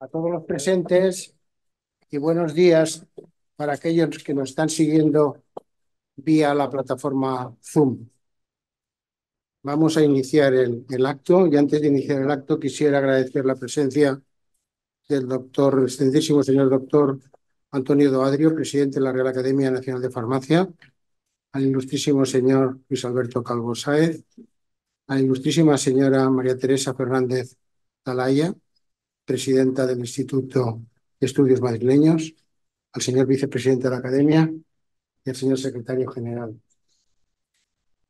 a todos los presentes y buenos días para aquellos que nos están siguiendo vía la plataforma Zoom. Vamos a iniciar el, acto y antes de iniciar el acto quisiera agradecer la presencia del doctor, el excelentísimo señor doctor Antonio Doadrio, presidente de la Real Academia Nacional de Farmacia, al ilustrísimo señor Luis Alberto Calvo Saez a la ilustrísima señora María Teresa Fernández Talaya, presidenta del Instituto de Estudios Madrileños, al señor vicepresidente de la Academia y al señor secretario general.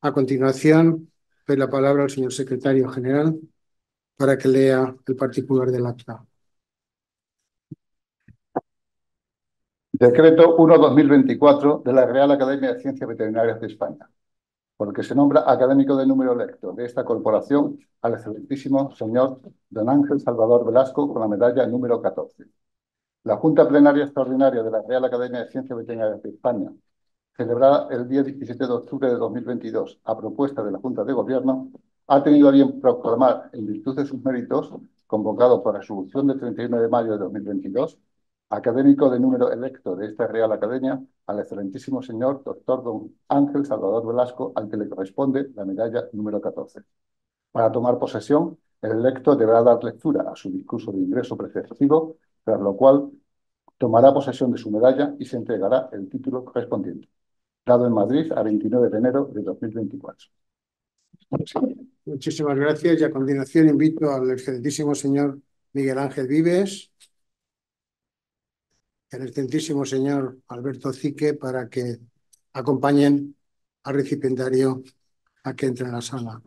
A continuación, doy la palabra al señor secretario general para que lea el particular del acta. Decreto 1-2024 de la Real Academia de Ciencias Veterinarias de España por que se nombra académico de número electo de esta corporación al excelentísimo señor don Ángel Salvador Velasco con la medalla número 14. La Junta Plenaria Extraordinaria de la Real Academia de Ciencias Veterinarias de España, celebrada el día 17 de octubre de 2022 a propuesta de la Junta de Gobierno, ha tenido a bien proclamar, en virtud de sus méritos, convocado por resolución del 31 de mayo de 2022, académico de número electo de esta Real Academia, al excelentísimo señor doctor don Ángel Salvador Velasco, al que le corresponde la medalla número 14. Para tomar posesión, el electo deberá dar lectura a su discurso de ingreso preceptivo, tras lo cual tomará posesión de su medalla y se entregará el título correspondiente, dado en Madrid a 29 de enero de 2024. muchísimas gracias y a continuación invito al excelentísimo señor Miguel Ángel Vives el excelentísimo señor Alberto Zique, para que acompañen al recipiendario a que entre en la sala.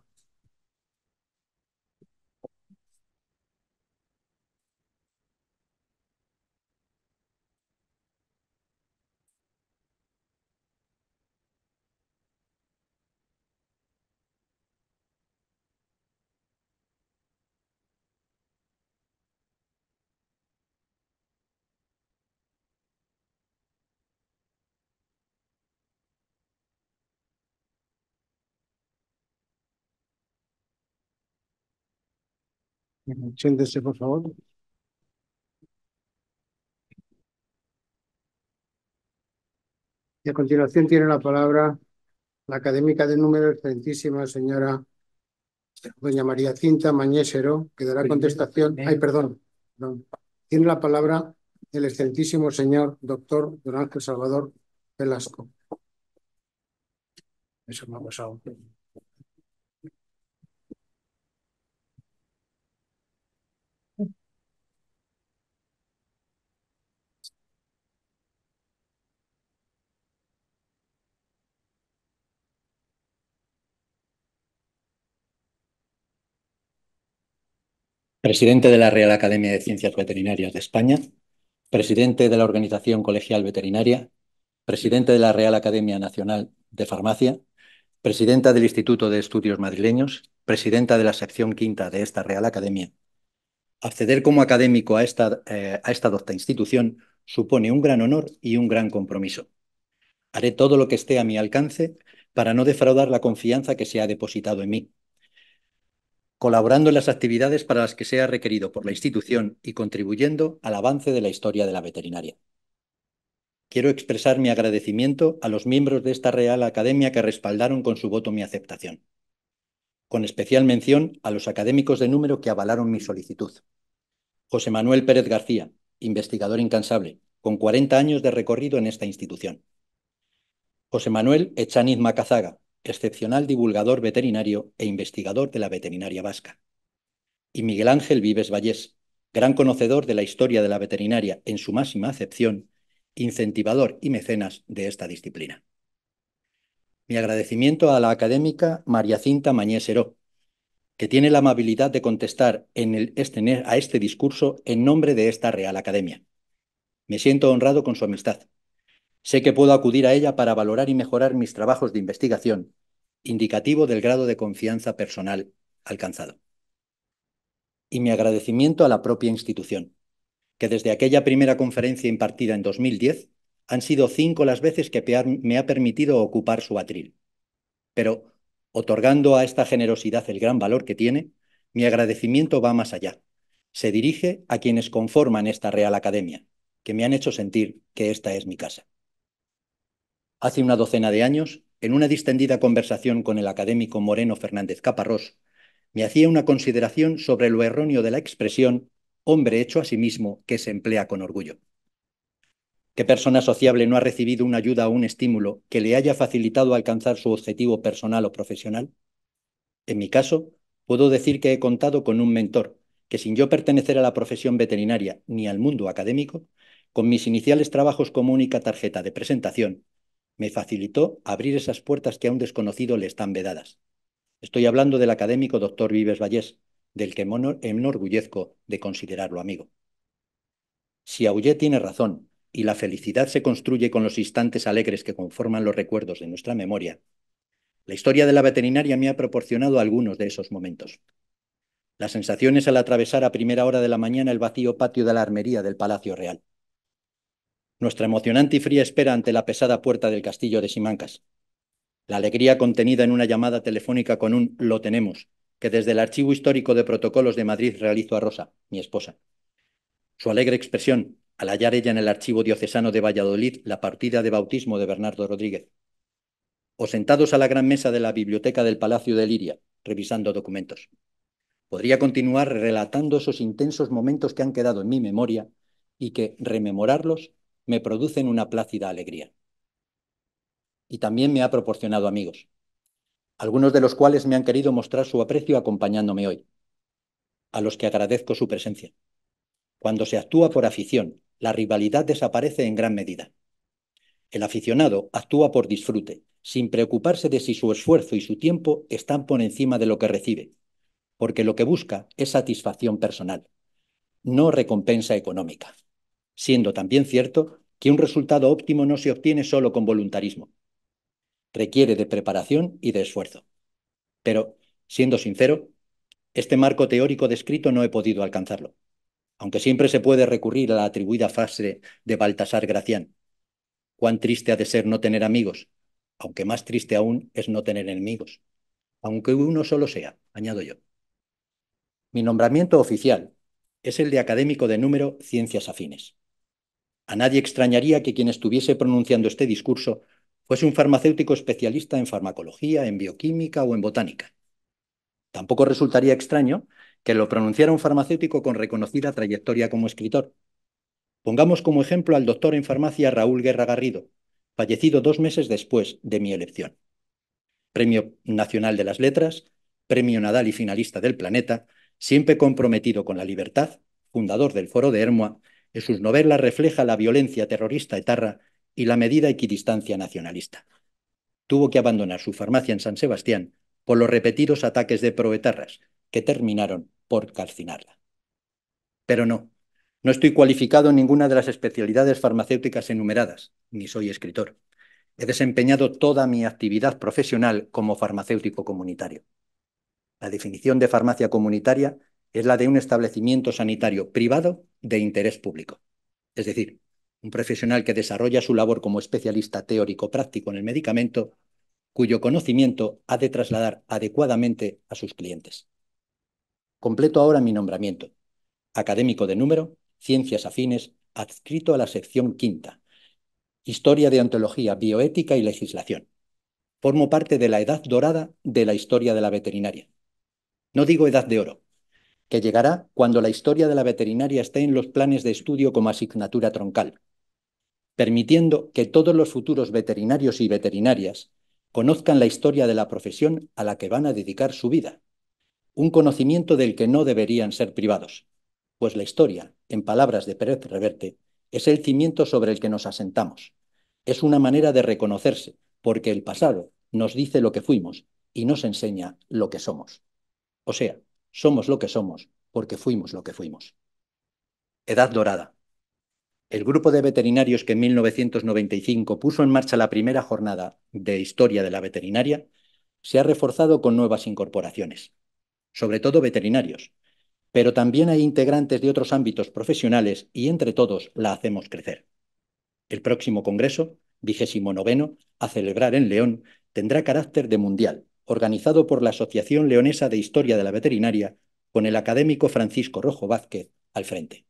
Siéntese, por favor. Y a continuación tiene la palabra la académica de número excelentísima señora doña María Cinta Mañésero, que dará contestación. Ay, perdón, Tiene la palabra el excelentísimo señor doctor don Ángel Salvador Velasco. Eso me ha pasado. presidente de la Real Academia de Ciencias Veterinarias de España, presidente de la Organización Colegial Veterinaria, presidente de la Real Academia Nacional de Farmacia, presidenta del Instituto de Estudios Madrileños, presidenta de la sección quinta de esta Real Academia. Acceder como académico a esta, eh, a esta docta institución supone un gran honor y un gran compromiso. Haré todo lo que esté a mi alcance para no defraudar la confianza que se ha depositado en mí colaborando en las actividades para las que sea requerido por la institución y contribuyendo al avance de la historia de la veterinaria. Quiero expresar mi agradecimiento a los miembros de esta Real Academia que respaldaron con su voto mi aceptación, con especial mención a los académicos de número que avalaron mi solicitud. José Manuel Pérez García, investigador incansable, con 40 años de recorrido en esta institución. José Manuel Echaniz Macazaga, excepcional divulgador veterinario e investigador de la veterinaria vasca. Y Miguel Ángel Vives Vallés, gran conocedor de la historia de la veterinaria en su máxima acepción, incentivador y mecenas de esta disciplina. Mi agradecimiento a la académica María Cinta Mañés Heró, que tiene la amabilidad de contestar en el, este, a este discurso en nombre de esta Real Academia. Me siento honrado con su amistad Sé que puedo acudir a ella para valorar y mejorar mis trabajos de investigación, indicativo del grado de confianza personal alcanzado. Y mi agradecimiento a la propia institución, que desde aquella primera conferencia impartida en 2010 han sido cinco las veces que me ha permitido ocupar su atril. Pero, otorgando a esta generosidad el gran valor que tiene, mi agradecimiento va más allá. Se dirige a quienes conforman esta Real Academia, que me han hecho sentir que esta es mi casa. Hace una docena de años, en una distendida conversación con el académico Moreno Fernández Caparrós, me hacía una consideración sobre lo erróneo de la expresión hombre hecho a sí mismo que se emplea con orgullo. ¿Qué persona sociable no ha recibido una ayuda o un estímulo que le haya facilitado alcanzar su objetivo personal o profesional? En mi caso, puedo decir que he contado con un mentor que sin yo pertenecer a la profesión veterinaria ni al mundo académico, con mis iniciales trabajos como única tarjeta de presentación, me facilitó abrir esas puertas que a un desconocido le están vedadas. Estoy hablando del académico doctor Vives Vallés, del que me enorgullezco de considerarlo amigo. Si Aullé tiene razón y la felicidad se construye con los instantes alegres que conforman los recuerdos de nuestra memoria, la historia de la veterinaria me ha proporcionado algunos de esos momentos. Las sensaciones al atravesar a primera hora de la mañana el vacío patio de la armería del Palacio Real nuestra emocionante y fría espera ante la pesada puerta del castillo de Simancas. La alegría contenida en una llamada telefónica con un lo tenemos, que desde el Archivo Histórico de Protocolos de Madrid realizó a Rosa, mi esposa. Su alegre expresión, al hallar ella en el Archivo Diocesano de Valladolid la partida de bautismo de Bernardo Rodríguez. O sentados a la gran mesa de la biblioteca del Palacio de Liria, revisando documentos. Podría continuar relatando esos intensos momentos que han quedado en mi memoria y que rememorarlos me producen una plácida alegría. Y también me ha proporcionado amigos, algunos de los cuales me han querido mostrar su aprecio acompañándome hoy, a los que agradezco su presencia. Cuando se actúa por afición, la rivalidad desaparece en gran medida. El aficionado actúa por disfrute, sin preocuparse de si su esfuerzo y su tiempo están por encima de lo que recibe, porque lo que busca es satisfacción personal, no recompensa económica siendo también cierto que un resultado óptimo no se obtiene solo con voluntarismo. Requiere de preparación y de esfuerzo. Pero, siendo sincero, este marco teórico descrito no he podido alcanzarlo, aunque siempre se puede recurrir a la atribuida frase de Baltasar Gracián. Cuán triste ha de ser no tener amigos, aunque más triste aún es no tener enemigos, aunque uno solo sea, añado yo. Mi nombramiento oficial es el de académico de número Ciencias Afines. A nadie extrañaría que quien estuviese pronunciando este discurso fuese un farmacéutico especialista en farmacología, en bioquímica o en botánica. Tampoco resultaría extraño que lo pronunciara un farmacéutico con reconocida trayectoria como escritor. Pongamos como ejemplo al doctor en farmacia Raúl Guerra Garrido, fallecido dos meses después de mi elección. Premio Nacional de las Letras, Premio Nadal y finalista del Planeta, siempre comprometido con la libertad, fundador del Foro de Hermoa en sus novelas refleja la violencia terrorista etarra y la medida equidistancia nacionalista. Tuvo que abandonar su farmacia en San Sebastián por los repetidos ataques de proetarras que terminaron por calcinarla. Pero no, no estoy cualificado en ninguna de las especialidades farmacéuticas enumeradas, ni soy escritor. He desempeñado toda mi actividad profesional como farmacéutico comunitario. La definición de farmacia comunitaria es la de un establecimiento sanitario privado de interés público. Es decir, un profesional que desarrolla su labor como especialista teórico-práctico en el medicamento, cuyo conocimiento ha de trasladar adecuadamente a sus clientes. Completo ahora mi nombramiento. Académico de número, ciencias afines, adscrito a la sección quinta. Historia de ontología, bioética y legislación. Formo parte de la edad dorada de la historia de la veterinaria. No digo edad de oro, que llegará cuando la historia de la veterinaria esté en los planes de estudio como asignatura troncal, permitiendo que todos los futuros veterinarios y veterinarias conozcan la historia de la profesión a la que van a dedicar su vida, un conocimiento del que no deberían ser privados, pues la historia, en palabras de Pérez Reverte, es el cimiento sobre el que nos asentamos. Es una manera de reconocerse, porque el pasado nos dice lo que fuimos y nos enseña lo que somos. O sea, somos lo que somos porque fuimos lo que fuimos. Edad Dorada. El grupo de veterinarios que en 1995 puso en marcha la primera jornada de historia de la veterinaria se ha reforzado con nuevas incorporaciones, sobre todo veterinarios, pero también hay integrantes de otros ámbitos profesionales y entre todos la hacemos crecer. El próximo Congreso, vigésimo noveno, a celebrar en León, tendrá carácter de mundial organizado por la Asociación Leonesa de Historia de la Veterinaria, con el académico Francisco Rojo Vázquez al frente.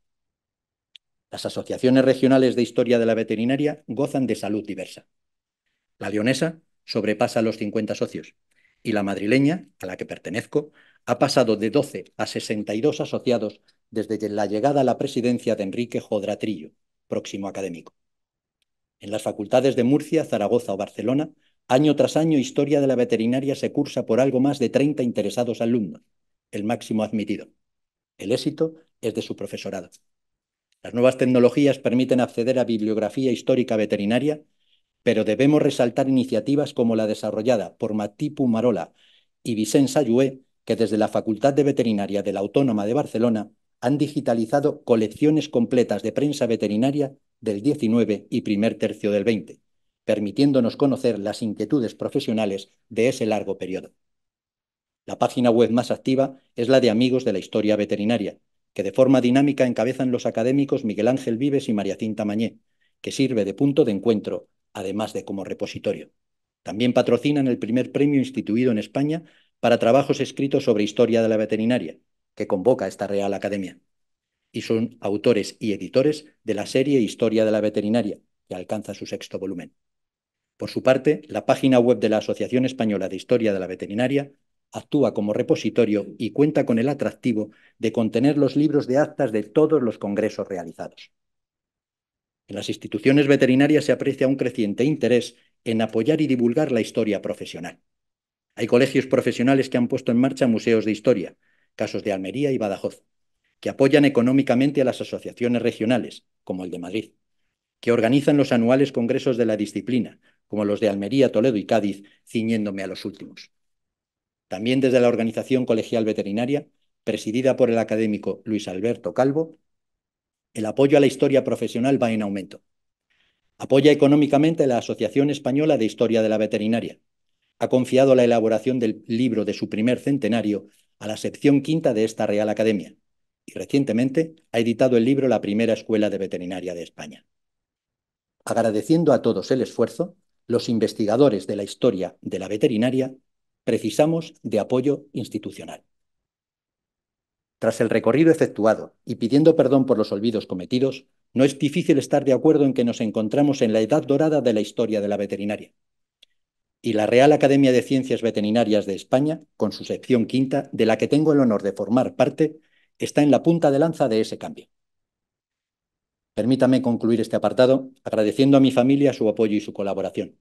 Las asociaciones regionales de historia de la veterinaria gozan de salud diversa. La leonesa sobrepasa los 50 socios y la madrileña, a la que pertenezco, ha pasado de 12 a 62 asociados desde la llegada a la presidencia de Enrique Jodratrillo, próximo académico. En las facultades de Murcia, Zaragoza o Barcelona Año tras año, Historia de la Veterinaria se cursa por algo más de 30 interesados alumnos, el máximo admitido. El éxito es de su profesorado. Las nuevas tecnologías permiten acceder a bibliografía histórica veterinaria, pero debemos resaltar iniciativas como la desarrollada por Matipu Marola y Vicenç yue que desde la Facultad de Veterinaria de la Autónoma de Barcelona han digitalizado colecciones completas de prensa veterinaria del 19 y primer tercio del 20 permitiéndonos conocer las inquietudes profesionales de ese largo periodo. La página web más activa es la de Amigos de la Historia Veterinaria, que de forma dinámica encabezan los académicos Miguel Ángel Vives y María Cinta Mañé, que sirve de punto de encuentro, además de como repositorio. También patrocinan el primer premio instituido en España para trabajos escritos sobre historia de la veterinaria, que convoca esta Real Academia. Y son autores y editores de la serie Historia de la Veterinaria, que alcanza su sexto volumen. Por su parte, la página web de la Asociación Española de Historia de la Veterinaria actúa como repositorio y cuenta con el atractivo de contener los libros de actas de todos los congresos realizados. En las instituciones veterinarias se aprecia un creciente interés en apoyar y divulgar la historia profesional. Hay colegios profesionales que han puesto en marcha museos de historia, casos de Almería y Badajoz, que apoyan económicamente a las asociaciones regionales, como el de Madrid, que organizan los anuales congresos de la disciplina, como los de Almería, Toledo y Cádiz, ciñéndome a los últimos. También desde la Organización Colegial Veterinaria, presidida por el académico Luis Alberto Calvo, el apoyo a la historia profesional va en aumento. Apoya económicamente la Asociación Española de Historia de la Veterinaria. Ha confiado la elaboración del libro de su primer centenario a la sección quinta de esta Real Academia y recientemente ha editado el libro La primera escuela de veterinaria de España. Agradeciendo a todos el esfuerzo, los investigadores de la historia de la veterinaria precisamos de apoyo institucional. Tras el recorrido efectuado y pidiendo perdón por los olvidos cometidos, no es difícil estar de acuerdo en que nos encontramos en la edad dorada de la historia de la veterinaria. Y la Real Academia de Ciencias Veterinarias de España, con su sección quinta, de la que tengo el honor de formar parte, está en la punta de lanza de ese cambio. Permítame concluir este apartado agradeciendo a mi familia su apoyo y su colaboración,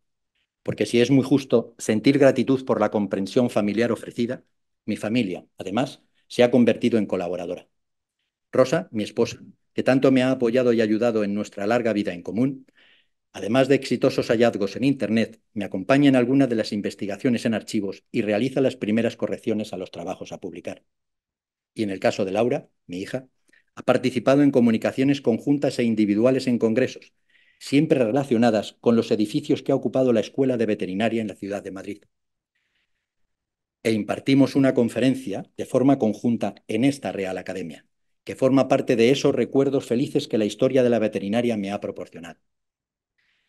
porque si es muy justo sentir gratitud por la comprensión familiar ofrecida, mi familia, además, se ha convertido en colaboradora. Rosa, mi esposa, que tanto me ha apoyado y ayudado en nuestra larga vida en común, además de exitosos hallazgos en Internet, me acompaña en alguna de las investigaciones en archivos y realiza las primeras correcciones a los trabajos a publicar. Y en el caso de Laura, mi hija, ha participado en comunicaciones conjuntas e individuales en congresos, siempre relacionadas con los edificios que ha ocupado la Escuela de Veterinaria en la ciudad de Madrid. E impartimos una conferencia de forma conjunta en esta Real Academia, que forma parte de esos recuerdos felices que la historia de la veterinaria me ha proporcionado.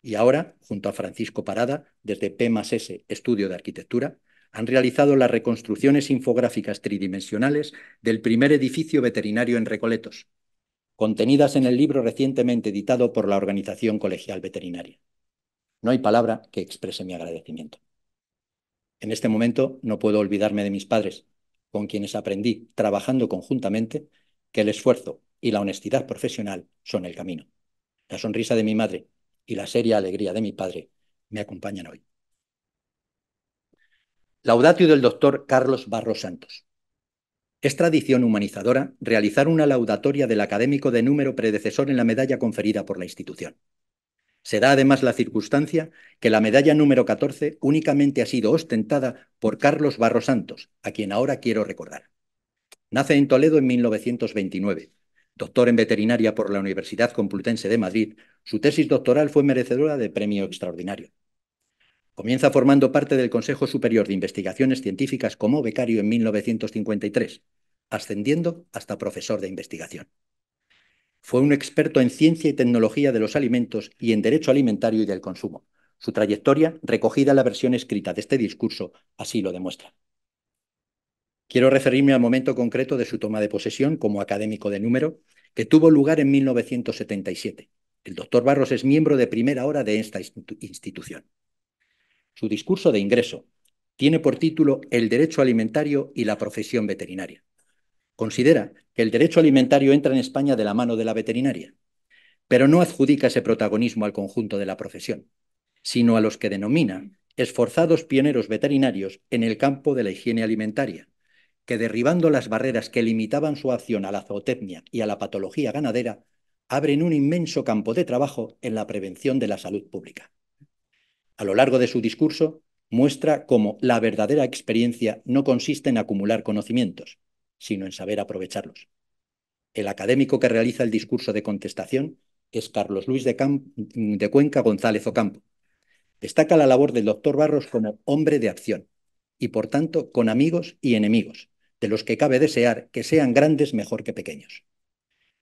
Y ahora, junto a Francisco Parada, desde P+S Estudio de Arquitectura, han realizado las reconstrucciones infográficas tridimensionales del primer edificio veterinario en Recoletos, contenidas en el libro recientemente editado por la Organización Colegial Veterinaria. No hay palabra que exprese mi agradecimiento. En este momento no puedo olvidarme de mis padres, con quienes aprendí, trabajando conjuntamente, que el esfuerzo y la honestidad profesional son el camino. La sonrisa de mi madre y la seria alegría de mi padre me acompañan hoy. Laudatio del doctor Carlos Barros Santos. Es tradición humanizadora realizar una laudatoria del académico de número predecesor en la medalla conferida por la institución. Se da además la circunstancia que la medalla número 14 únicamente ha sido ostentada por Carlos Barros Santos, a quien ahora quiero recordar. Nace en Toledo en 1929. Doctor en veterinaria por la Universidad Complutense de Madrid, su tesis doctoral fue merecedora de premio extraordinario. Comienza formando parte del Consejo Superior de Investigaciones Científicas como becario en 1953, ascendiendo hasta profesor de investigación. Fue un experto en ciencia y tecnología de los alimentos y en derecho alimentario y del consumo. Su trayectoria, recogida en la versión escrita de este discurso, así lo demuestra. Quiero referirme al momento concreto de su toma de posesión como académico de número, que tuvo lugar en 1977. El doctor Barros es miembro de primera hora de esta institución. Su discurso de ingreso tiene por título El derecho alimentario y la profesión veterinaria. Considera que el derecho alimentario entra en España de la mano de la veterinaria, pero no adjudica ese protagonismo al conjunto de la profesión, sino a los que denomina esforzados pioneros veterinarios en el campo de la higiene alimentaria, que derribando las barreras que limitaban su acción a la zootecnia y a la patología ganadera, abren un inmenso campo de trabajo en la prevención de la salud pública. A lo largo de su discurso, muestra cómo la verdadera experiencia no consiste en acumular conocimientos, sino en saber aprovecharlos. El académico que realiza el discurso de contestación es Carlos Luis de, Cuenca González Ocampo. Destaca la labor del doctor Barros como hombre de acción y, por tanto, con amigos y enemigos, de los que cabe desear que sean grandes mejor que pequeños.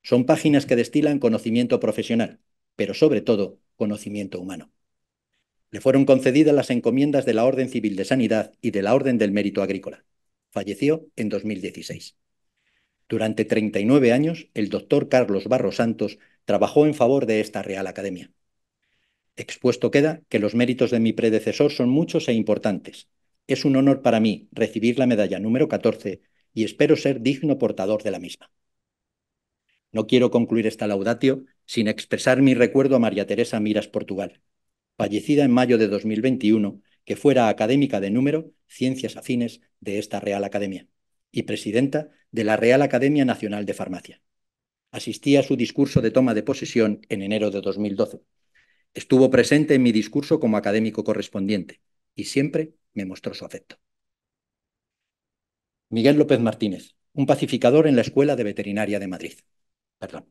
Son páginas que destilan conocimiento profesional, pero sobre todo conocimiento humano. Le fueron concedidas las encomiendas de la Orden Civil de Sanidad y de la Orden del Mérito Agrícola. Falleció en 2016. Durante 39 años, el doctor Carlos Barros Santos trabajó en favor de esta Real Academia. Expuesto queda que los méritos de mi predecesor son muchos e importantes. Es un honor para mí recibir la medalla número 14 y espero ser digno portador de la misma. No quiero concluir esta laudatio sin expresar mi recuerdo a María Teresa Miras Portugal, fallecida en mayo de 2021, que fuera académica de número, ciencias afines de esta Real Academia y presidenta de la Real Academia Nacional de Farmacia. Asistí a su discurso de toma de posesión en enero de 2012. Estuvo presente en mi discurso como académico correspondiente y siempre me mostró su afecto. Miguel López Martínez, un pacificador en la Escuela de Veterinaria de Madrid. Perdón.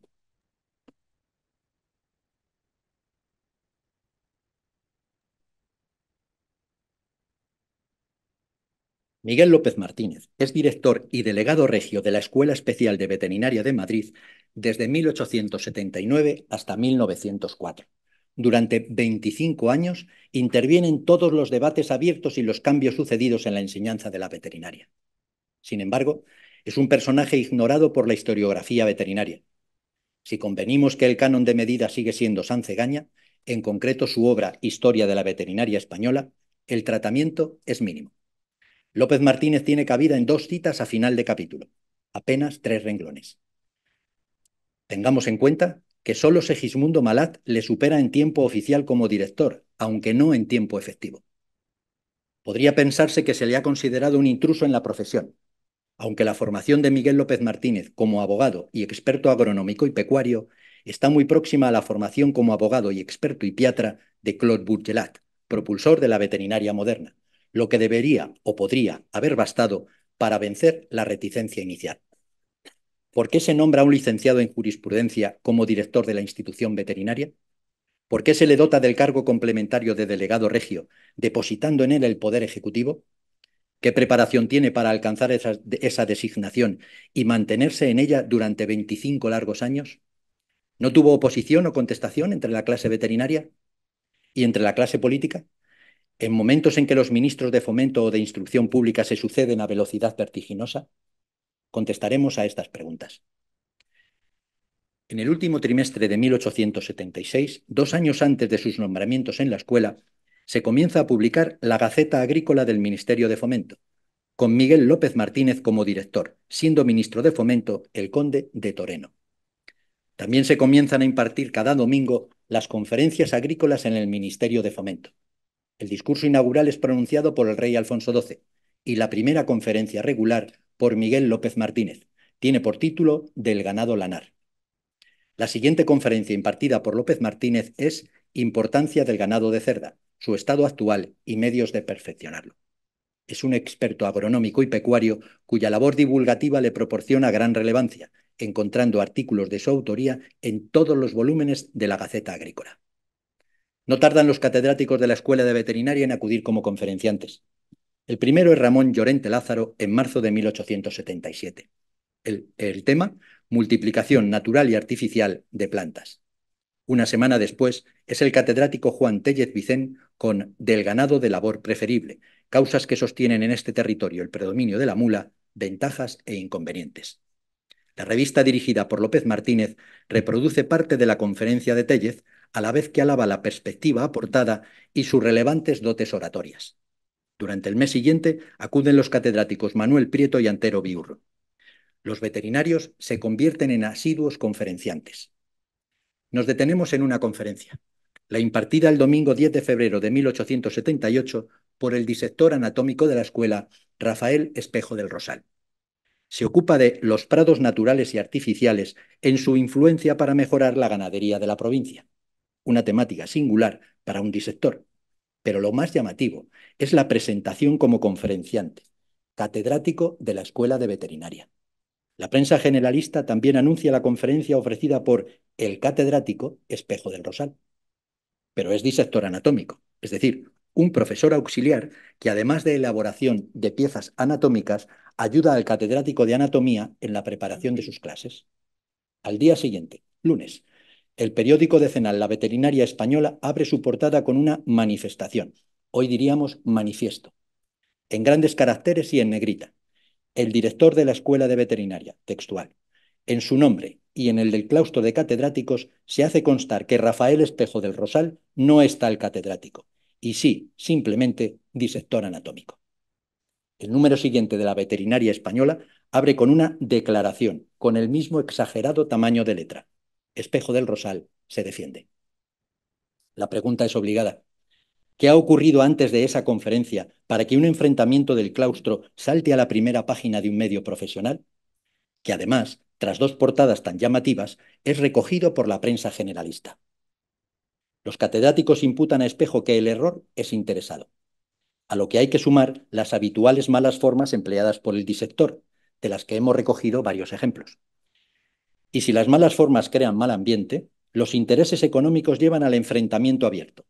Miguel López Martínez es director y delegado regio de la Escuela Especial de Veterinaria de Madrid desde 1879 hasta 1904. Durante 25 años interviene en todos los debates abiertos y los cambios sucedidos en la enseñanza de la veterinaria. Sin embargo, es un personaje ignorado por la historiografía veterinaria. Si convenimos que el canon de medida sigue siendo San Cegaña, en concreto su obra Historia de la Veterinaria Española, el tratamiento es mínimo. López Martínez tiene cabida en dos citas a final de capítulo, apenas tres renglones. Tengamos en cuenta que solo Segismundo Malat le supera en tiempo oficial como director, aunque no en tiempo efectivo. Podría pensarse que se le ha considerado un intruso en la profesión, aunque la formación de Miguel López Martínez como abogado y experto agronómico y pecuario está muy próxima a la formación como abogado y experto y piatra de Claude Bourgelat, propulsor de la veterinaria moderna lo que debería o podría haber bastado para vencer la reticencia inicial. ¿Por qué se nombra a un licenciado en jurisprudencia como director de la institución veterinaria? ¿Por qué se le dota del cargo complementario de delegado regio, depositando en él el poder ejecutivo? ¿Qué preparación tiene para alcanzar esa, designación y mantenerse en ella durante 25 largos años? ¿No tuvo oposición o contestación entre la clase veterinaria y entre la clase política? en momentos en que los ministros de fomento o de instrucción pública se suceden a velocidad vertiginosa? Contestaremos a estas preguntas. En el último trimestre de 1876, dos años antes de sus nombramientos en la escuela, se comienza a publicar la Gaceta Agrícola del Ministerio de Fomento, con Miguel López Martínez como director, siendo ministro de Fomento el conde de Toreno. También se comienzan a impartir cada domingo las conferencias agrícolas en el Ministerio de Fomento. El discurso inaugural es pronunciado por el rey Alfonso XII y la primera conferencia regular por Miguel López Martínez. Tiene por título Del ganado lanar. La siguiente conferencia impartida por López Martínez es Importancia del ganado de cerda, su estado actual y medios de perfeccionarlo. Es un experto agronómico y pecuario cuya labor divulgativa le proporciona gran relevancia, encontrando artículos de su autoría en todos los volúmenes de la Gaceta Agrícola. No tardan los catedráticos de la Escuela de Veterinaria en acudir como conferenciantes. El primero es Ramón Llorente Lázaro en marzo de 1877. El, tema, multiplicación natural y artificial de plantas. Una semana después es el catedrático Juan Tellez Vicén con Del ganado de labor preferible, causas que sostienen en este territorio el predominio de la mula, ventajas e inconvenientes. La revista dirigida por López Martínez reproduce parte de la conferencia de Tellez a la vez que alaba la perspectiva aportada y sus relevantes dotes oratorias. Durante el mes siguiente acuden los catedráticos Manuel Prieto y Antero Biurro. Los veterinarios se convierten en asiduos conferenciantes. Nos detenemos en una conferencia, la impartida el domingo 10 de febrero de 1878 por el disector anatómico de la escuela Rafael Espejo del Rosal. Se ocupa de los prados naturales y artificiales en su influencia para mejorar la ganadería de la provincia una temática singular para un disector. Pero lo más llamativo es la presentación como conferenciante, catedrático de la Escuela de Veterinaria. La prensa generalista también anuncia la conferencia ofrecida por el catedrático Espejo del Rosal. Pero es disector anatómico, es decir, un profesor auxiliar que además de elaboración de piezas anatómicas, ayuda al catedrático de anatomía en la preparación de sus clases. Al día siguiente, lunes, el periódico decenal La Veterinaria Española abre su portada con una manifestación, hoy diríamos manifiesto, en grandes caracteres y en negrita. El director de la Escuela de Veterinaria, textual. En su nombre y en el del claustro de catedráticos se hace constar que Rafael Espejo del Rosal no es tal catedrático, y sí, simplemente disector anatómico. El número siguiente de la Veterinaria Española abre con una declaración, con el mismo exagerado tamaño de letra. Espejo del Rosal se defiende. La pregunta es obligada. ¿Qué ha ocurrido antes de esa conferencia para que un enfrentamiento del claustro salte a la primera página de un medio profesional? Que además, tras dos portadas tan llamativas, es recogido por la prensa generalista. Los catedráticos imputan a Espejo que el error es interesado, a lo que hay que sumar las habituales malas formas empleadas por el disector, de las que hemos recogido varios ejemplos. Y si las malas formas crean mal ambiente, los intereses económicos llevan al enfrentamiento abierto.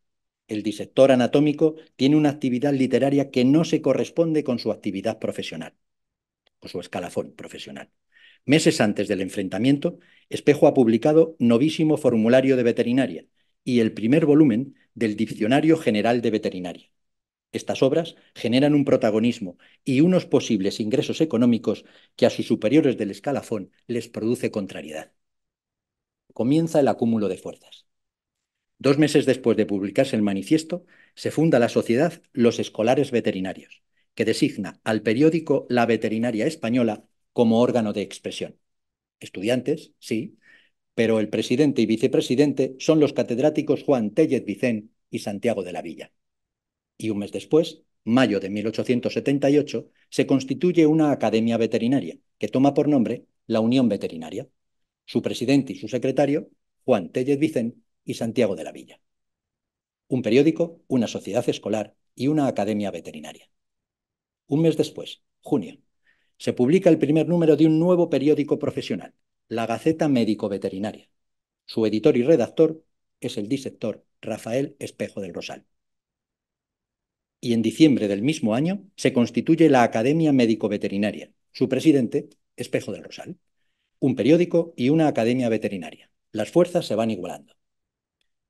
El disector anatómico tiene una actividad literaria que no se corresponde con su actividad profesional o su escalafón profesional. Meses antes del enfrentamiento, Espejo ha publicado Novísimo Formulario de Veterinaria y el primer volumen del Diccionario General de Veterinaria. Estas obras generan un protagonismo y unos posibles ingresos económicos que a sus superiores del escalafón les produce contrariedad. Comienza el acúmulo de fuerzas. Dos meses después de publicarse el manifiesto, se funda la sociedad Los Escolares Veterinarios, que designa al periódico La Veterinaria Española como órgano de expresión. Estudiantes, sí, pero el presidente y vicepresidente son los catedráticos Juan Tellez Vicén y Santiago de la Villa y un mes después, mayo de 1878, se constituye una academia veterinaria que toma por nombre la Unión Veterinaria. Su presidente y su secretario, Juan Tellez Vicen y Santiago de la Villa. Un periódico, una sociedad escolar y una academia veterinaria. Un mes después, junio, se publica el primer número de un nuevo periódico profesional, la Gaceta Médico Veterinaria. Su editor y redactor es el disector Rafael Espejo del Rosal y en diciembre del mismo año se constituye la Academia Médico-Veterinaria. Su presidente, Espejo del Rosal. Un periódico y una academia veterinaria. Las fuerzas se van igualando.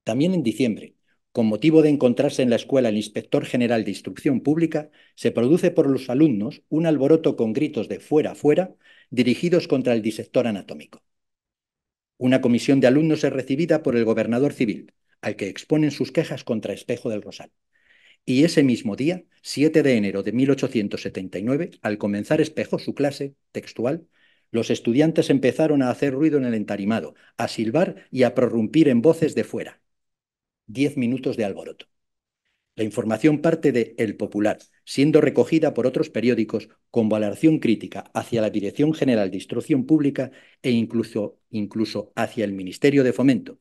También en diciembre, con motivo de encontrarse en la escuela el inspector general de instrucción pública, se produce por los alumnos un alboroto con gritos de fuera, fuera, dirigidos contra el disector anatómico. Una comisión de alumnos es recibida por el gobernador civil, al que exponen sus quejas contra Espejo del Rosal. Y ese mismo día, 7 de enero de 1879, al comenzar Espejo su clase textual, los estudiantes empezaron a hacer ruido en el entarimado, a silbar y a prorrumpir en voces de fuera. Diez minutos de alboroto. La información parte de El Popular, siendo recogida por otros periódicos con valoración crítica hacia la Dirección General de Instrucción Pública e incluso, incluso hacia el Ministerio de Fomento,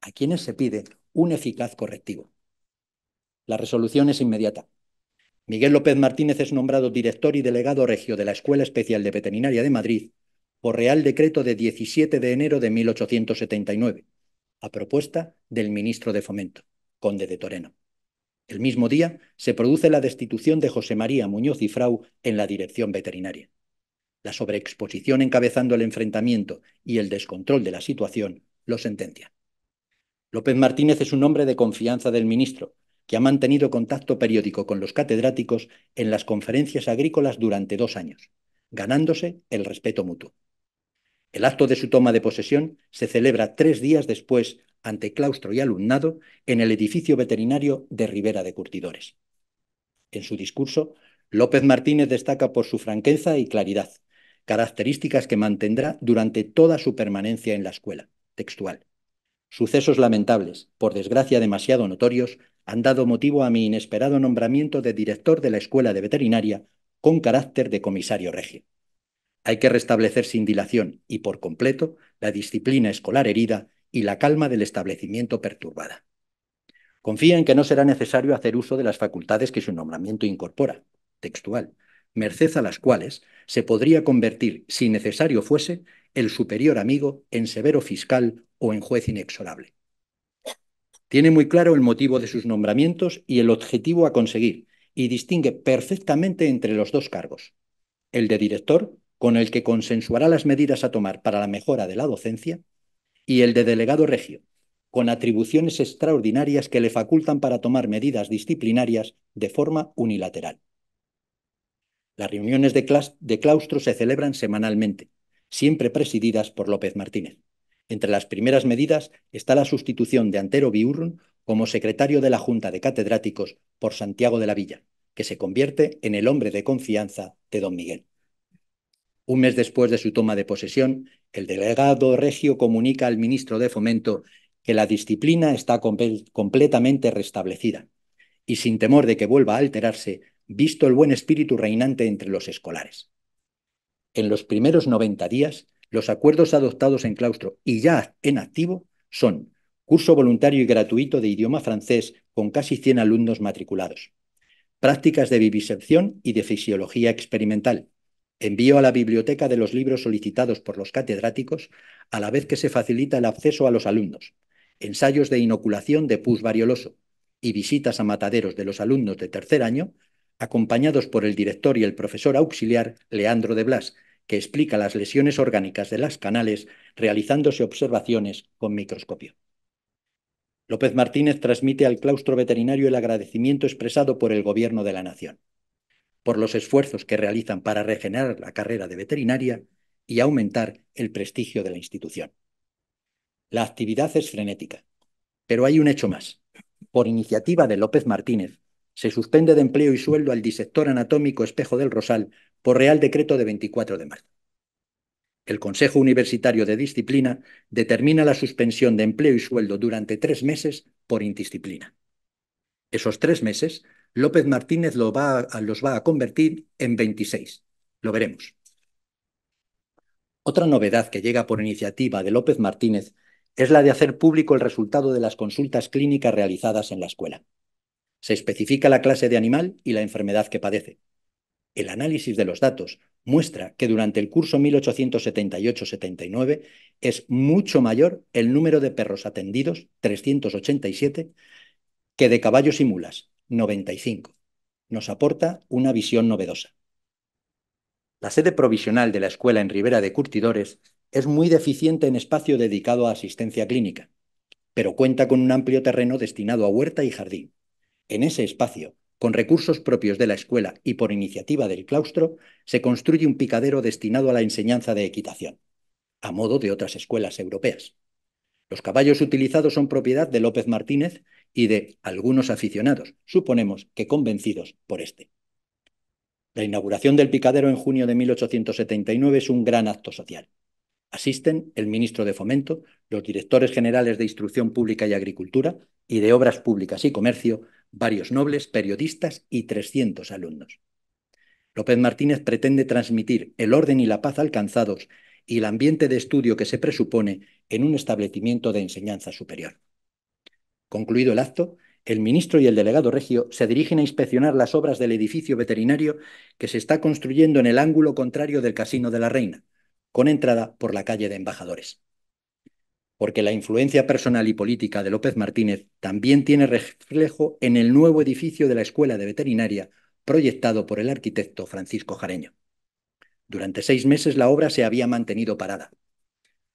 a quienes se pide un eficaz correctivo. La resolución es inmediata. Miguel López Martínez es nombrado director y delegado regio de la Escuela Especial de Veterinaria de Madrid por Real Decreto de 17 de enero de 1879, a propuesta del ministro de Fomento, conde de Toreno. El mismo día se produce la destitución de José María Muñoz y Frau en la dirección veterinaria. La sobreexposición encabezando el enfrentamiento y el descontrol de la situación lo sentencia. López Martínez es un hombre de confianza del ministro, que ha mantenido contacto periódico con los catedráticos en las conferencias agrícolas durante dos años, ganándose el respeto mutuo. El acto de su toma de posesión se celebra tres días después ante claustro y alumnado en el edificio veterinario de Ribera de Curtidores. En su discurso, López Martínez destaca por su franqueza y claridad, características que mantendrá durante toda su permanencia en la escuela, textual. Sucesos lamentables, por desgracia demasiado notorios, han dado motivo a mi inesperado nombramiento de director de la Escuela de Veterinaria con carácter de comisario regio. Hay que restablecer sin dilación y por completo la disciplina escolar herida y la calma del establecimiento perturbada. Confía en que no será necesario hacer uso de las facultades que su nombramiento incorpora, textual, merced a las cuales se podría convertir, si necesario fuese, el superior amigo en severo fiscal o en juez inexorable. Tiene muy claro el motivo de sus nombramientos y el objetivo a conseguir, y distingue perfectamente entre los dos cargos. El de director, con el que consensuará las medidas a tomar para la mejora de la docencia, y el de delegado regio, con atribuciones extraordinarias que le facultan para tomar medidas disciplinarias de forma unilateral. Las reuniones de, de claustro se celebran semanalmente, siempre presididas por López Martínez. Entre las primeras medidas está la sustitución de Antero Biurrun como secretario de la Junta de Catedráticos por Santiago de la Villa, que se convierte en el hombre de confianza de don Miguel. Un mes después de su toma de posesión, el delegado regio comunica al ministro de Fomento que la disciplina está completamente restablecida y sin temor de que vuelva a alterarse, visto el buen espíritu reinante entre los escolares. En los primeros 90 días, los acuerdos adoptados en claustro y ya en activo son curso voluntario y gratuito de idioma francés con casi 100 alumnos matriculados, prácticas de vivisección y de fisiología experimental, envío a la biblioteca de los libros solicitados por los catedráticos, a la vez que se facilita el acceso a los alumnos, ensayos de inoculación de pus varioloso y visitas a mataderos de los alumnos de tercer año, acompañados por el director y el profesor auxiliar Leandro de Blas, que explica las lesiones orgánicas de las canales realizándose observaciones con microscopio. López Martínez transmite al claustro veterinario el agradecimiento expresado por el Gobierno de la Nación por los esfuerzos que realizan para regenerar la carrera de veterinaria y aumentar el prestigio de la institución. La actividad es frenética, pero hay un hecho más. Por iniciativa de López Martínez, se suspende de empleo y sueldo al disector anatómico Espejo del Rosal por Real Decreto de 24 de marzo. El Consejo Universitario de Disciplina determina la suspensión de empleo y sueldo durante tres meses por indisciplina. Esos tres meses, López Martínez los va a convertir en 26. Lo veremos. Otra novedad que llega por iniciativa de López Martínez es la de hacer público el resultado de las consultas clínicas realizadas en la escuela. Se especifica la clase de animal y la enfermedad que padece, el análisis de los datos muestra que durante el curso 1878-79 es mucho mayor el número de perros atendidos, 387, que de caballos y mulas, 95. Nos aporta una visión novedosa. La sede provisional de la escuela en Ribera de Curtidores es muy deficiente en espacio dedicado a asistencia clínica, pero cuenta con un amplio terreno destinado a huerta y jardín. En ese espacio con recursos propios de la escuela y por iniciativa del claustro, se construye un picadero destinado a la enseñanza de equitación, a modo de otras escuelas europeas. Los caballos utilizados son propiedad de López Martínez y de algunos aficionados, suponemos que convencidos por este. La inauguración del picadero en junio de 1879 es un gran acto social. Asisten el ministro de Fomento, los directores generales de Instrucción Pública y Agricultura y de Obras Públicas y Comercio, varios nobles, periodistas y 300 alumnos. López Martínez pretende transmitir el orden y la paz alcanzados y el ambiente de estudio que se presupone en un establecimiento de enseñanza superior. Concluido el acto, el ministro y el delegado regio se dirigen a inspeccionar las obras del edificio veterinario que se está construyendo en el ángulo contrario del Casino de la Reina, con entrada por la calle de Embajadores porque la influencia personal y política de López Martínez también tiene reflejo en el nuevo edificio de la Escuela de Veterinaria proyectado por el arquitecto Francisco Jareño. Durante seis meses la obra se había mantenido parada.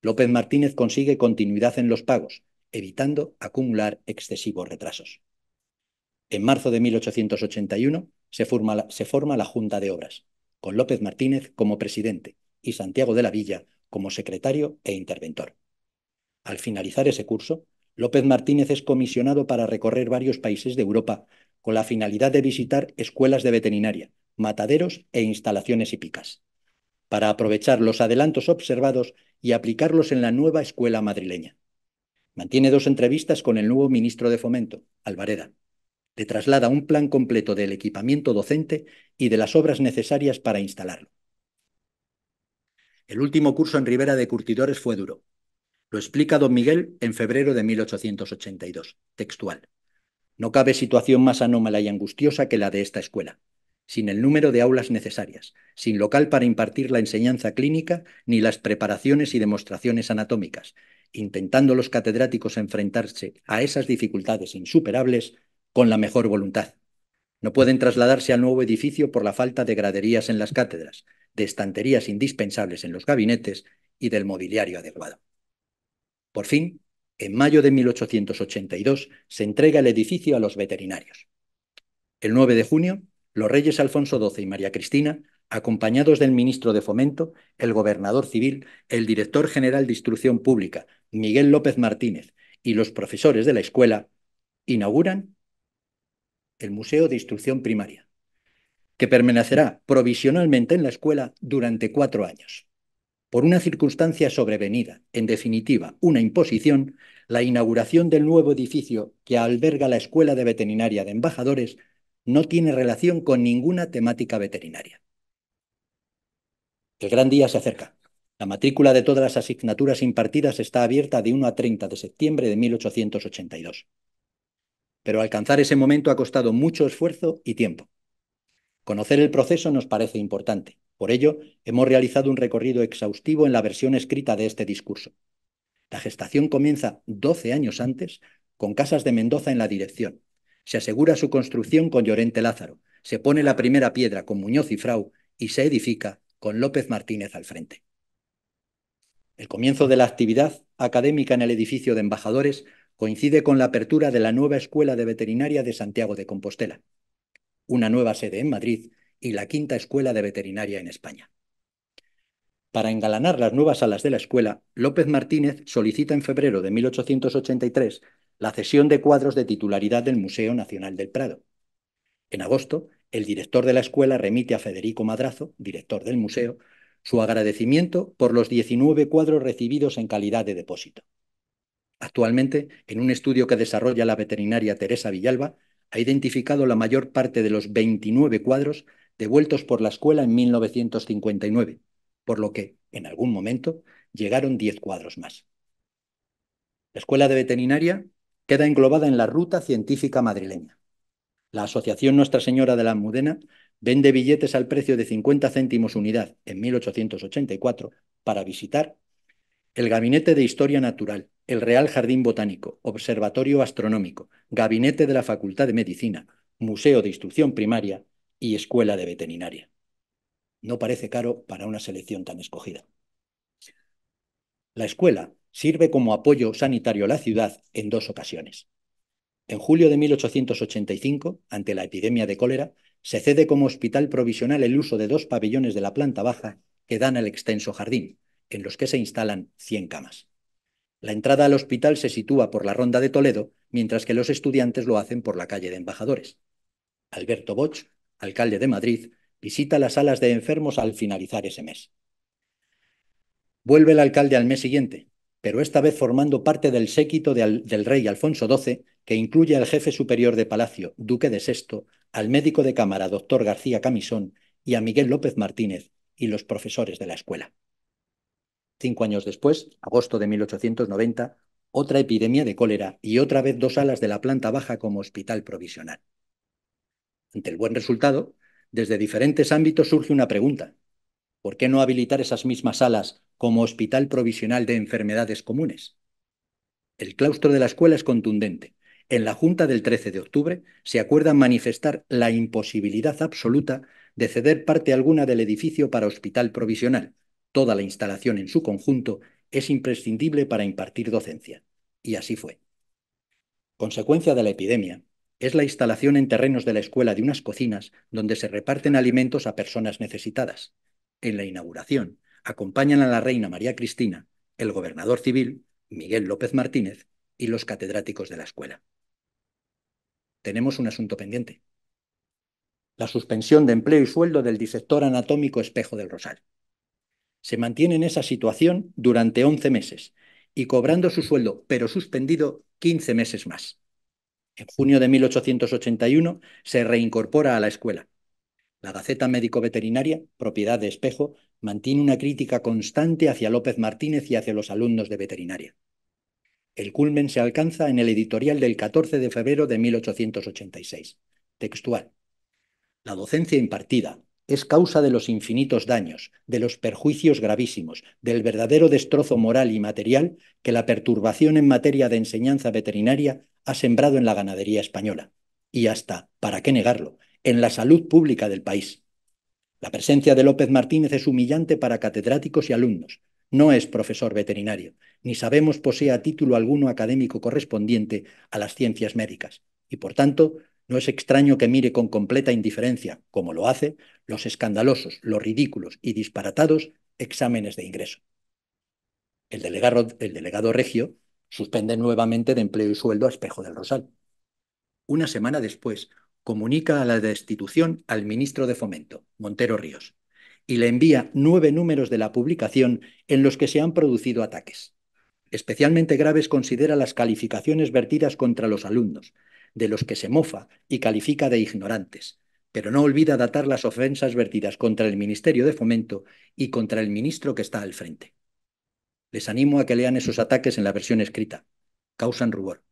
López Martínez consigue continuidad en los pagos, evitando acumular excesivos retrasos. En marzo de 1881 se forma, la, Junta de Obras, con López Martínez como presidente y Santiago de la Villa como secretario e interventor. Al finalizar ese curso, López Martínez es comisionado para recorrer varios países de Europa con la finalidad de visitar escuelas de veterinaria, mataderos e instalaciones hípicas, para aprovechar los adelantos observados y aplicarlos en la nueva escuela madrileña. Mantiene dos entrevistas con el nuevo ministro de Fomento, Alvareda. Le traslada un plan completo del equipamiento docente y de las obras necesarias para instalarlo. El último curso en Ribera de Curtidores fue duro, lo explica don Miguel en febrero de 1882, textual. No cabe situación más anómala y angustiosa que la de esta escuela, sin el número de aulas necesarias, sin local para impartir la enseñanza clínica ni las preparaciones y demostraciones anatómicas, intentando los catedráticos enfrentarse a esas dificultades insuperables con la mejor voluntad. No pueden trasladarse al nuevo edificio por la falta de graderías en las cátedras, de estanterías indispensables en los gabinetes y del mobiliario adecuado. Por fin, en mayo de 1882 se entrega el edificio a los veterinarios. El 9 de junio, los reyes Alfonso XII y María Cristina, acompañados del ministro de Fomento, el gobernador civil, el director general de Instrucción Pública, Miguel López Martínez, y los profesores de la escuela, inauguran el Museo de Instrucción Primaria, que permanecerá provisionalmente en la escuela durante cuatro años por una circunstancia sobrevenida, en definitiva, una imposición, la inauguración del nuevo edificio que alberga la Escuela de Veterinaria de Embajadores no tiene relación con ninguna temática veterinaria. El gran día se acerca. La matrícula de todas las asignaturas impartidas está abierta de 1 a 30 de septiembre de 1882. Pero alcanzar ese momento ha costado mucho esfuerzo y tiempo. Conocer el proceso nos parece importante. Por ello, hemos realizado un recorrido exhaustivo en la versión escrita de este discurso. La gestación comienza 12 años antes, con Casas de Mendoza en la dirección. Se asegura su construcción con Llorente Lázaro, se pone la primera piedra con Muñoz y Frau y se edifica con López Martínez al frente. El comienzo de la actividad académica en el edificio de embajadores coincide con la apertura de la nueva Escuela de Veterinaria de Santiago de Compostela, una nueva sede en Madrid y la quinta escuela de veterinaria en España. Para engalanar las nuevas salas de la escuela, López Martínez solicita en febrero de 1883 la cesión de cuadros de titularidad del Museo Nacional del Prado. En agosto, el director de la escuela remite a Federico Madrazo, director del museo, su agradecimiento por los 19 cuadros recibidos en calidad de depósito. Actualmente, en un estudio que desarrolla la veterinaria Teresa Villalba, ha identificado la mayor parte de los 29 cuadros devueltos por la escuela en 1959, por lo que, en algún momento, llegaron 10 cuadros más. La escuela de veterinaria queda englobada en la ruta científica madrileña. La Asociación Nuestra Señora de la Almudena vende billetes al precio de 50 céntimos unidad en 1884 para visitar el Gabinete de Historia Natural, el Real Jardín Botánico, Observatorio Astronómico, Gabinete de la Facultad de Medicina, Museo de Instrucción Primaria, y escuela de veterinaria. No parece caro para una selección tan escogida. La escuela sirve como apoyo sanitario a la ciudad en dos ocasiones. En julio de 1885, ante la epidemia de cólera, se cede como hospital provisional el uso de dos pabellones de la planta baja que dan al extenso jardín, en los que se instalan 100 camas. La entrada al hospital se sitúa por la Ronda de Toledo, mientras que los estudiantes lo hacen por la calle de Embajadores. Alberto Boch, alcalde de Madrid, visita las salas de enfermos al finalizar ese mes. Vuelve el alcalde al mes siguiente, pero esta vez formando parte del séquito del rey Alfonso XII, que incluye al jefe superior de palacio, duque de Sexto, al médico de cámara, doctor García Camisón, y a Miguel López Martínez y los profesores de la escuela. Cinco años después, agosto de 1890, otra epidemia de cólera y otra vez dos alas de la planta baja como hospital provisional. Ante el buen resultado, desde diferentes ámbitos surge una pregunta. ¿Por qué no habilitar esas mismas salas como hospital provisional de enfermedades comunes? El claustro de la escuela es contundente. En la Junta del 13 de octubre se acuerda manifestar la imposibilidad absoluta de ceder parte alguna del edificio para hospital provisional. Toda la instalación en su conjunto es imprescindible para impartir docencia. Y así fue. Consecuencia de la epidemia, es la instalación en terrenos de la escuela de unas cocinas donde se reparten alimentos a personas necesitadas. En la inauguración acompañan a la reina María Cristina, el gobernador civil, Miguel López Martínez, y los catedráticos de la escuela. Tenemos un asunto pendiente. La suspensión de empleo y sueldo del disector anatómico espejo del Rosal. Se mantiene en esa situación durante 11 meses y cobrando su sueldo, pero suspendido, 15 meses más. En junio de 1881 se reincorpora a la escuela. La Gaceta Médico-Veterinaria, propiedad de Espejo, mantiene una crítica constante hacia López Martínez y hacia los alumnos de veterinaria. El culmen se alcanza en el editorial del 14 de febrero de 1886. Textual. La docencia impartida es causa de los infinitos daños, de los perjuicios gravísimos, del verdadero destrozo moral y material que la perturbación en materia de enseñanza veterinaria ha sembrado en la ganadería española y hasta, ¿para qué negarlo?, en la salud pública del país. La presencia de López Martínez es humillante para catedráticos y alumnos. No es profesor veterinario, ni sabemos posea título alguno académico correspondiente a las ciencias médicas, y por tanto no es extraño que mire con completa indiferencia, como lo hace, los escandalosos, los ridículos y disparatados exámenes de ingreso. El delegado, el delegado regio suspende nuevamente de empleo y sueldo a Espejo del Rosal. Una semana después, comunica a la destitución al ministro de Fomento, Montero Ríos, y le envía nueve números de la publicación en los que se han producido ataques. Especialmente graves considera las calificaciones vertidas contra los alumnos, de los que se mofa y califica de ignorantes, pero no olvida datar las ofensas vertidas contra el Ministerio de Fomento y contra el ministro que está al frente. Les animo a que lean esos ataques en la versión escrita. Causan rubor.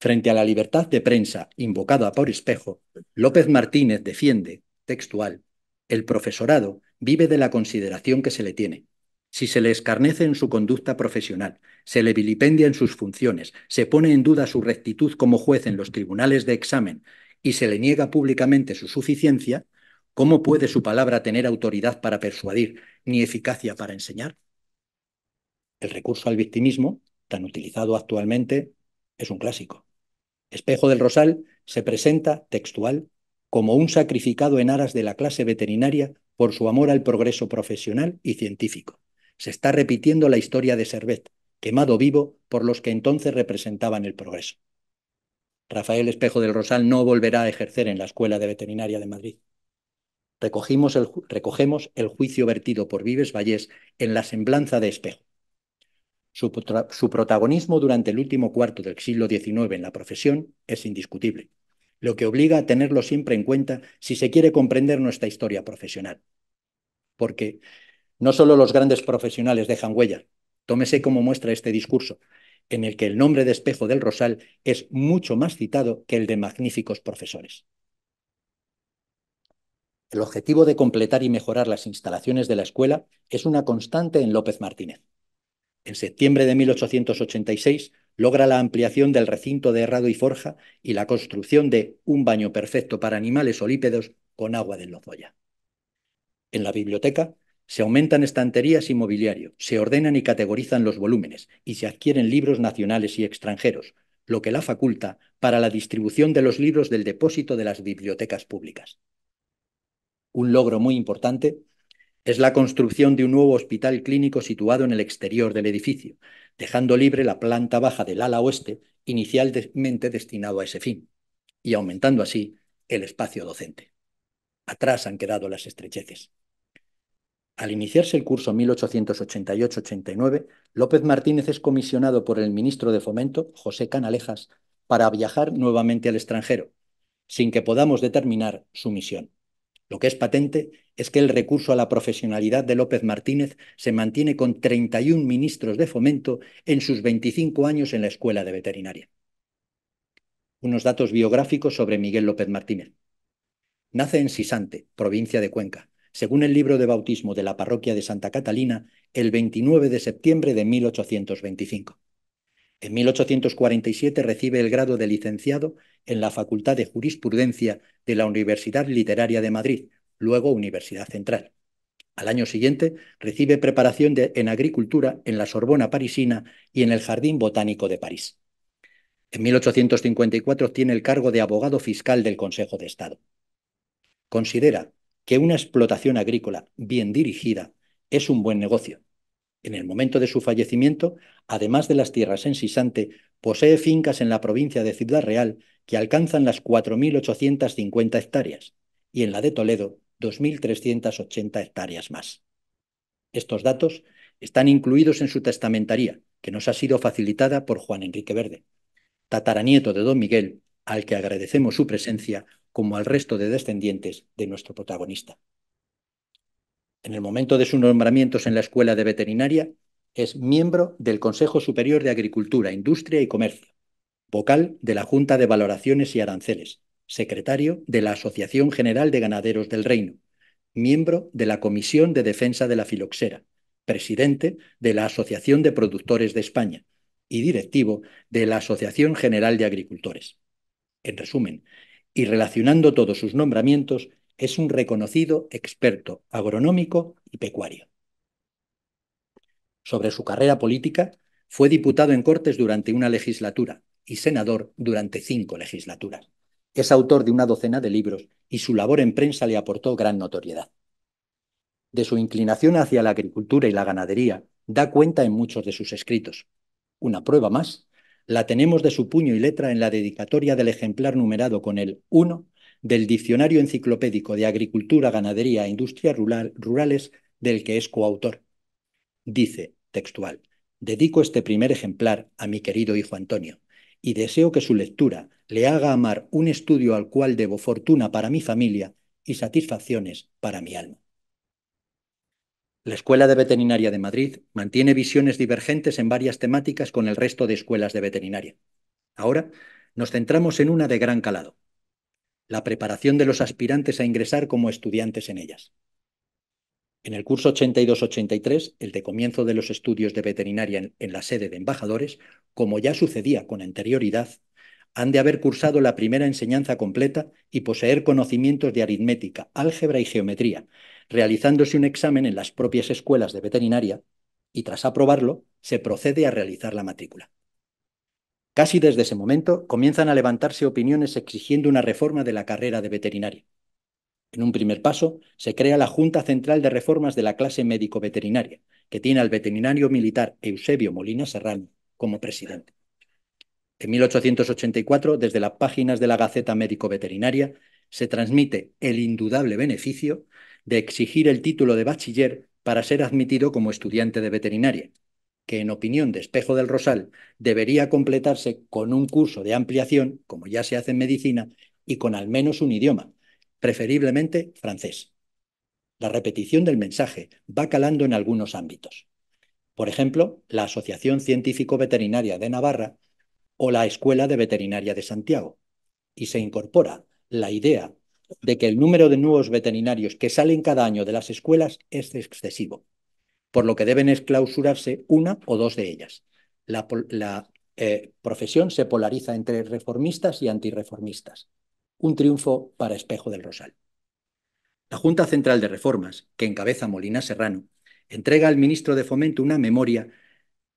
Frente a la libertad de prensa invocada por Espejo, López Martínez defiende, textual, el profesorado vive de la consideración que se le tiene. Si se le escarnece en su conducta profesional, se le vilipendia en sus funciones, se pone en duda su rectitud como juez en los tribunales de examen y se le niega públicamente su suficiencia, ¿cómo puede su palabra tener autoridad para persuadir ni eficacia para enseñar? el recurso al victimismo, tan utilizado actualmente, es un clásico. Espejo del Rosal se presenta, textual, como un sacrificado en aras de la clase veterinaria por su amor al progreso profesional y científico. Se está repitiendo la historia de Servet, quemado vivo por los que entonces representaban el progreso. Rafael Espejo del Rosal no volverá a ejercer en la Escuela de Veterinaria de Madrid. el, recogemos el juicio vertido por Vives Vallés en la semblanza de Espejo, su, protagonismo durante el último cuarto del siglo XIX en la profesión es indiscutible, lo que obliga a tenerlo siempre en cuenta si se quiere comprender nuestra historia profesional. Porque no solo los grandes profesionales dejan huella, tómese como muestra este discurso, en el que el nombre de espejo del Rosal es mucho más citado que el de magníficos profesores. El objetivo de completar y mejorar las instalaciones de la escuela es una constante en López Martínez en septiembre de 1886 logra la ampliación del recinto de Herrado y Forja y la construcción de un baño perfecto para animales olípedos con agua de Lozoya. En la biblioteca se aumentan estanterías y mobiliario, se ordenan y categorizan los volúmenes y se adquieren libros nacionales y extranjeros, lo que la faculta para la distribución de los libros del depósito de las bibliotecas públicas. Un logro muy importante es la construcción de un nuevo hospital clínico situado en el exterior del edificio, dejando libre la planta baja del ala oeste inicialmente destinado a ese fin, y aumentando así el espacio docente. Atrás han quedado las estrecheces. Al iniciarse el curso 1888-89, López Martínez es comisionado por el ministro de Fomento, José Canalejas, para viajar nuevamente al extranjero, sin que podamos determinar su misión. Lo que es patente es que el recurso a la profesionalidad de López Martínez se mantiene con 31 ministros de fomento en sus 25 años en la Escuela de Veterinaria. Unos datos biográficos sobre Miguel López Martínez. Nace en Sisante, provincia de Cuenca, según el libro de bautismo de la parroquia de Santa Catalina, el 29 de septiembre de 1825. En 1847 recibe el grado de licenciado en la Facultad de Jurisprudencia de la Universidad Literaria de Madrid, luego Universidad Central. Al año siguiente recibe preparación de, en agricultura en la Sorbona parisina y en el Jardín Botánico de París. En 1854 tiene el cargo de abogado fiscal del Consejo de Estado. Considera que una explotación agrícola bien dirigida es un buen negocio en el momento de su fallecimiento, además de las tierras en Sisante, posee fincas en la provincia de Ciudad Real que alcanzan las 4.850 hectáreas y en la de Toledo 2.380 hectáreas más. Estos datos están incluidos en su testamentaría, que nos ha sido facilitada por Juan Enrique Verde, tataranieto de don Miguel, al que agradecemos su presencia como al resto de descendientes de nuestro protagonista en el momento de sus nombramientos en la Escuela de Veterinaria, es miembro del Consejo Superior de Agricultura, Industria y Comercio, vocal de la Junta de Valoraciones y Aranceles, secretario de la Asociación General de Ganaderos del Reino, miembro de la Comisión de Defensa de la Filoxera, presidente de la Asociación de Productores de España y directivo de la Asociación General de Agricultores. En resumen, y relacionando todos sus nombramientos, es un reconocido experto agronómico y pecuario. Sobre su carrera política, fue diputado en Cortes durante una legislatura y senador durante cinco legislaturas. Es autor de una docena de libros y su labor en prensa le aportó gran notoriedad. De su inclinación hacia la agricultura y la ganadería da cuenta en muchos de sus escritos. Una prueba más la tenemos de su puño y letra en la dedicatoria del ejemplar numerado con el 1 del Diccionario Enciclopédico de Agricultura, Ganadería e Industrias Rural, Rurales, del que es coautor. Dice, textual, dedico este primer ejemplar a mi querido hijo Antonio, y deseo que su lectura le haga amar un estudio al cual debo fortuna para mi familia y satisfacciones para mi alma. La Escuela de Veterinaria de Madrid mantiene visiones divergentes en varias temáticas con el resto de escuelas de veterinaria. Ahora nos centramos en una de gran calado, la preparación de los aspirantes a ingresar como estudiantes en ellas. En el curso 82-83, el de comienzo de los estudios de veterinaria en, en, la sede de embajadores, como ya sucedía con anterioridad, han de haber cursado la primera enseñanza completa y poseer conocimientos de aritmética, álgebra y geometría, realizándose un examen en las propias escuelas de veterinaria y tras aprobarlo se procede a realizar la matrícula. Casi desde ese momento comienzan a levantarse opiniones exigiendo una reforma de la carrera de veterinaria. En un primer paso, se crea la Junta Central de Reformas de la clase médico-veterinaria, que tiene al veterinario militar Eusebio Molina Serrano como presidente. En 1884, desde las páginas de la Gaceta Médico-Veterinaria, se transmite el indudable beneficio de exigir el título de bachiller para ser admitido como estudiante de veterinaria, que en opinión de Espejo del Rosal debería completarse con un curso de ampliación, como ya se hace en medicina, y con al menos un idioma, preferiblemente francés. La repetición del mensaje va calando en algunos ámbitos. Por ejemplo, la Asociación Científico Veterinaria de Navarra o la Escuela de Veterinaria de Santiago. Y se incorpora la idea de que el número de nuevos veterinarios que salen cada año de las escuelas es excesivo por lo que deben clausurarse una o dos de ellas. La, eh, profesión se polariza entre reformistas y antirreformistas. Un triunfo para Espejo del Rosal. La Junta Central de Reformas, que encabeza Molina Serrano, entrega al ministro de Fomento una memoria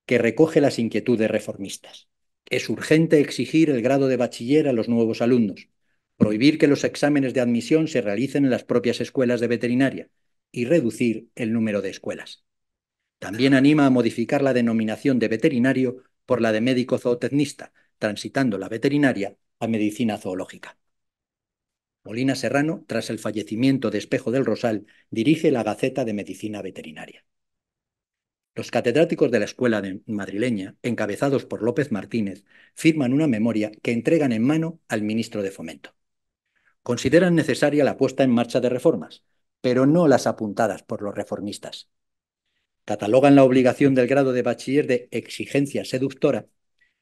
que recoge las inquietudes reformistas. Es urgente exigir el grado de bachiller a los nuevos alumnos, prohibir que los exámenes de admisión se realicen en las propias escuelas de veterinaria y reducir el número de escuelas. También anima a modificar la denominación de veterinario por la de médico zootecnista, transitando la veterinaria a medicina zoológica. Molina Serrano, tras el fallecimiento de Espejo del Rosal, dirige la Gaceta de Medicina Veterinaria. Los catedráticos de la escuela de madrileña, encabezados por López Martínez, firman una memoria que entregan en mano al ministro de Fomento. Consideran necesaria la puesta en marcha de reformas, pero no las apuntadas por los reformistas, catalogan la obligación del grado de bachiller de exigencia seductora,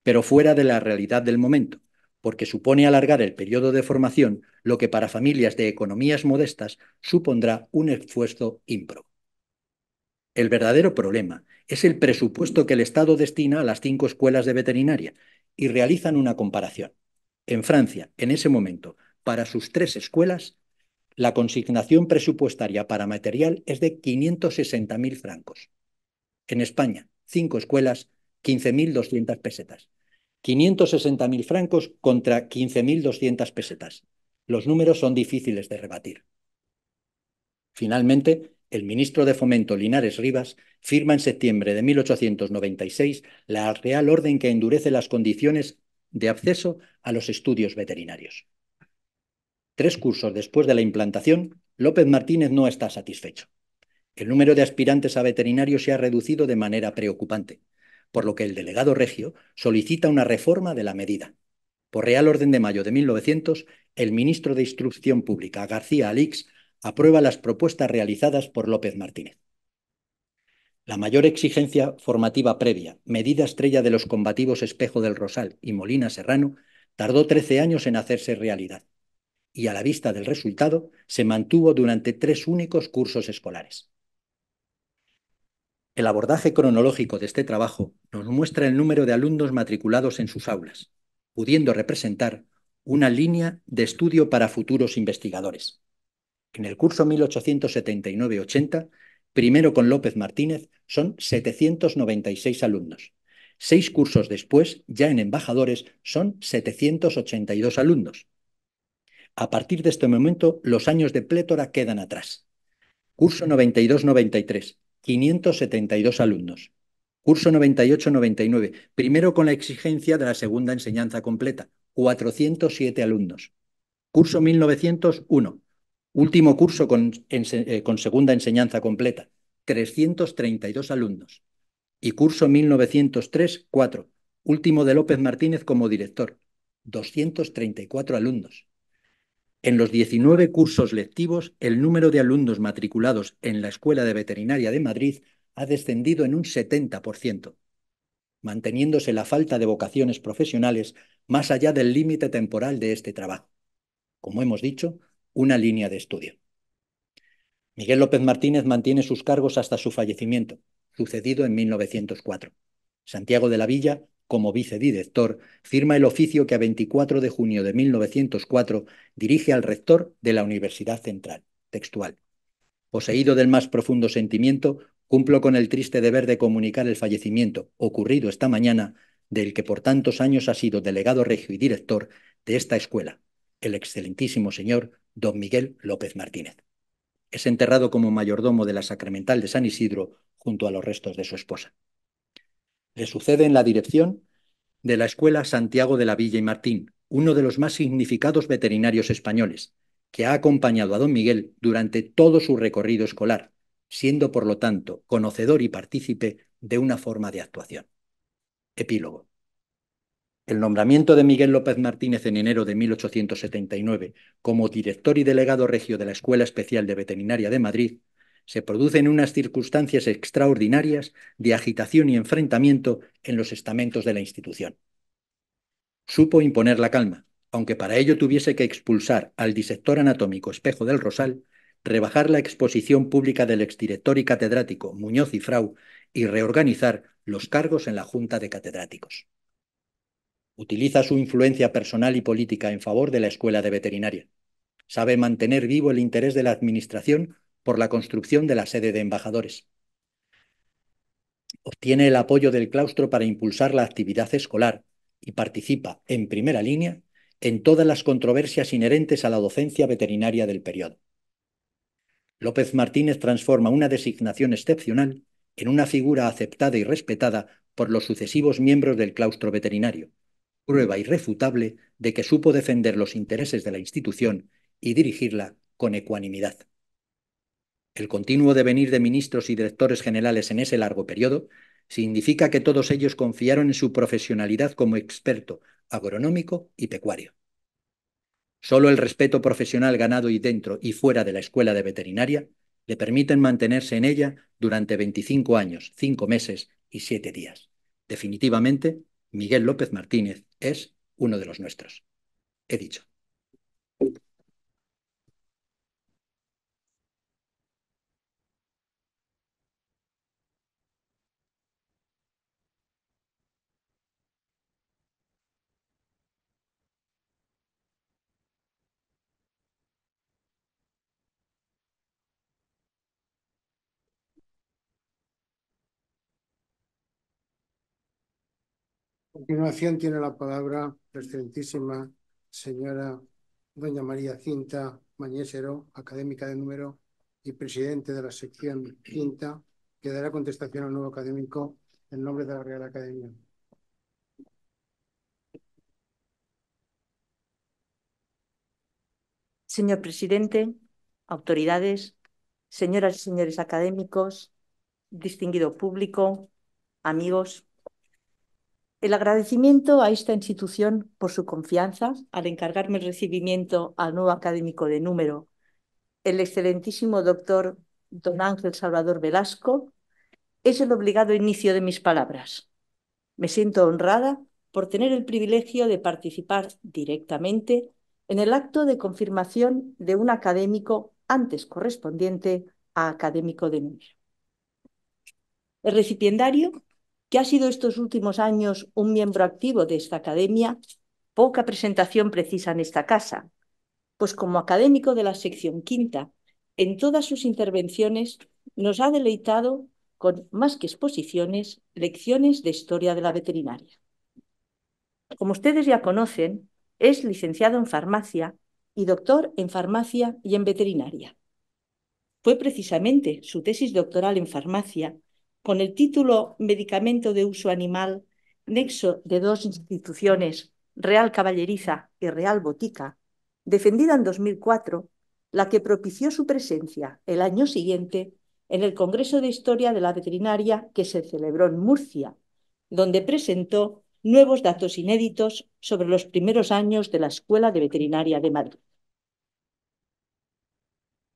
pero fuera de la realidad del momento, porque supone alargar el periodo de formación, lo que para familias de economías modestas supondrá un esfuerzo impro. El verdadero problema es el presupuesto que el Estado destina a las cinco escuelas de veterinaria y realizan una comparación. En Francia, en ese momento, para sus tres escuelas, la consignación presupuestaria para material es de 560.000 francos. En España, cinco escuelas, 15.200 pesetas. 560.000 francos contra 15.200 pesetas. Los números son difíciles de rebatir. Finalmente, el ministro de Fomento Linares Rivas firma en septiembre de 1896 la Real Orden que endurece las condiciones de acceso a los estudios veterinarios tres cursos después de la implantación, López Martínez no está satisfecho. El número de aspirantes a veterinario se ha reducido de manera preocupante, por lo que el delegado Regio solicita una reforma de la medida. Por Real Orden de Mayo de 1900, el ministro de Instrucción Pública, García Alix, aprueba las propuestas realizadas por López Martínez. La mayor exigencia formativa previa, medida estrella de los combativos Espejo del Rosal y Molina Serrano, tardó 13 años en hacerse realidad y a la vista del resultado se mantuvo durante tres únicos cursos escolares. El abordaje cronológico de este trabajo nos muestra el número de alumnos matriculados en sus aulas, pudiendo representar una línea de estudio para futuros investigadores. En el curso 1879-80, primero con López Martínez, son 796 alumnos. Seis cursos después, ya en embajadores, son 782 alumnos, a partir de este momento, los años de plétora quedan atrás. Curso 92-93, 572 alumnos. Curso 98-99, primero con la exigencia de la segunda enseñanza completa, 407 alumnos. Curso 1901, último curso con, eh, con segunda enseñanza completa, 332 alumnos. Y curso 1903-4, último de López Martínez como director, 234 alumnos. En los 19 cursos lectivos, el número de alumnos matriculados en la Escuela de Veterinaria de Madrid ha descendido en un 70%, manteniéndose la falta de vocaciones profesionales más allá del límite temporal de este trabajo. Como hemos dicho, una línea de estudio. Miguel López Martínez mantiene sus cargos hasta su fallecimiento, sucedido en 1904. Santiago de la Villa como vicedirector, firma el oficio que a 24 de junio de 1904 dirige al rector de la Universidad Central, textual. Poseído del más profundo sentimiento, cumplo con el triste deber de comunicar el fallecimiento, ocurrido esta mañana, del que por tantos años ha sido delegado regio y director de esta escuela, el excelentísimo señor don Miguel López Martínez. Es enterrado como mayordomo de la Sacramental de San Isidro junto a los restos de su esposa. Le sucede en la dirección de la Escuela Santiago de la Villa y Martín, uno de los más significados veterinarios españoles, que ha acompañado a don Miguel durante todo su recorrido escolar, siendo por lo tanto conocedor y partícipe de una forma de actuación. Epílogo. El nombramiento de Miguel López Martínez en enero de 1879 como director y delegado regio de la Escuela Especial de Veterinaria de Madrid se producen unas circunstancias extraordinarias de agitación y enfrentamiento en los estamentos de la institución. Supo imponer la calma, aunque para ello tuviese que expulsar al disector anatómico Espejo del Rosal, rebajar la exposición pública del exdirector y catedrático Muñoz y Frau y reorganizar los cargos en la Junta de Catedráticos. Utiliza su influencia personal y política en favor de la Escuela de Veterinaria. Sabe mantener vivo el interés de la Administración por la construcción de la sede de embajadores. Obtiene el apoyo del claustro para impulsar la actividad escolar y participa en primera línea en todas las controversias inherentes a la docencia veterinaria del periodo. López Martínez transforma una designación excepcional en una figura aceptada y respetada por los sucesivos miembros del claustro veterinario, prueba irrefutable de que supo defender los intereses de la institución y dirigirla con ecuanimidad el continuo devenir de ministros y directores generales en ese largo periodo significa que todos ellos confiaron en su profesionalidad como experto agronómico y pecuario. Solo el respeto profesional ganado y dentro y fuera de la escuela de veterinaria le permiten mantenerse en ella durante 25 años, 5 meses y 7 días. Definitivamente, Miguel López Martínez es uno de los nuestros. He dicho. A continuación tiene la palabra la excelentísima señora doña María Cinta Mañésero, académica de número y presidente de la sección quinta, que dará contestación al nuevo académico en nombre de la Real Academia. Señor presidente, autoridades, señoras y señores académicos, distinguido público, amigos, el agradecimiento a esta institución por su confianza al encargarme el recibimiento al nuevo académico de número, el excelentísimo doctor don Ángel Salvador Velasco, es el obligado inicio de mis palabras. Me siento honrada por tener el privilegio de participar directamente en el acto de confirmación de un académico antes correspondiente a académico de número. El recipiendario que ha sido estos últimos años un miembro activo de esta academia, poca presentación precisa en esta casa, pues como académico de la sección quinta, en todas sus intervenciones nos ha deleitado con más que exposiciones, lecciones de historia de la veterinaria. Como ustedes ya conocen, es licenciado en farmacia y doctor en farmacia y en veterinaria. Fue precisamente su tesis doctoral en farmacia con el título Medicamento de uso animal, nexo de dos instituciones, Real Caballeriza y Real Botica, defendida en 2004, la que propició su presencia el año siguiente en el Congreso de Historia de la Veterinaria que se celebró en Murcia, donde presentó nuevos datos inéditos sobre los primeros años de la Escuela de Veterinaria de Madrid.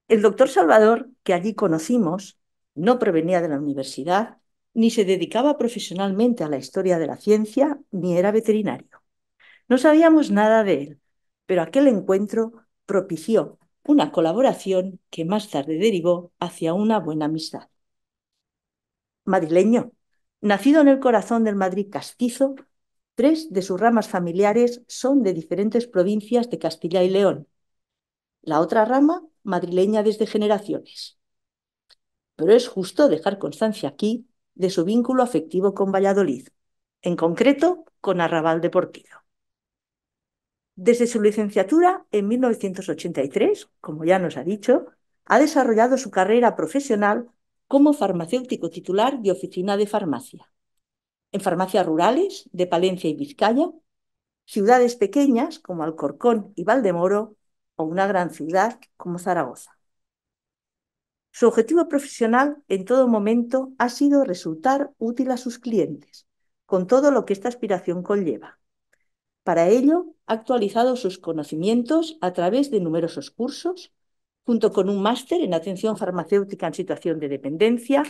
El doctor Salvador, que allí conocimos, no provenía de la universidad, ni se dedicaba profesionalmente a la historia de la ciencia, ni era veterinario. No sabíamos nada de él, pero aquel encuentro propició una colaboración que más tarde derivó hacia una buena amistad. Madrileño, nacido en el corazón del Madrid castizo, tres de sus ramas familiares son de diferentes provincias de Castilla y León. La otra rama, madrileña desde generaciones pero es justo dejar constancia aquí de su vínculo afectivo con Valladolid, en concreto con Arrabal Deportivo. Desde su licenciatura en 1983, como ya nos ha dicho, ha desarrollado su carrera profesional como farmacéutico titular de oficina de farmacia, en farmacias rurales de Palencia y Vizcaya, ciudades pequeñas como Alcorcón y Valdemoro o una gran ciudad como Zaragoza. Su objetivo profesional en todo momento ha sido resultar útil a sus clientes, con todo lo que esta aspiración conlleva. Para ello, ha actualizado sus conocimientos a través de numerosos cursos, junto con un máster en atención farmacéutica en situación de dependencia,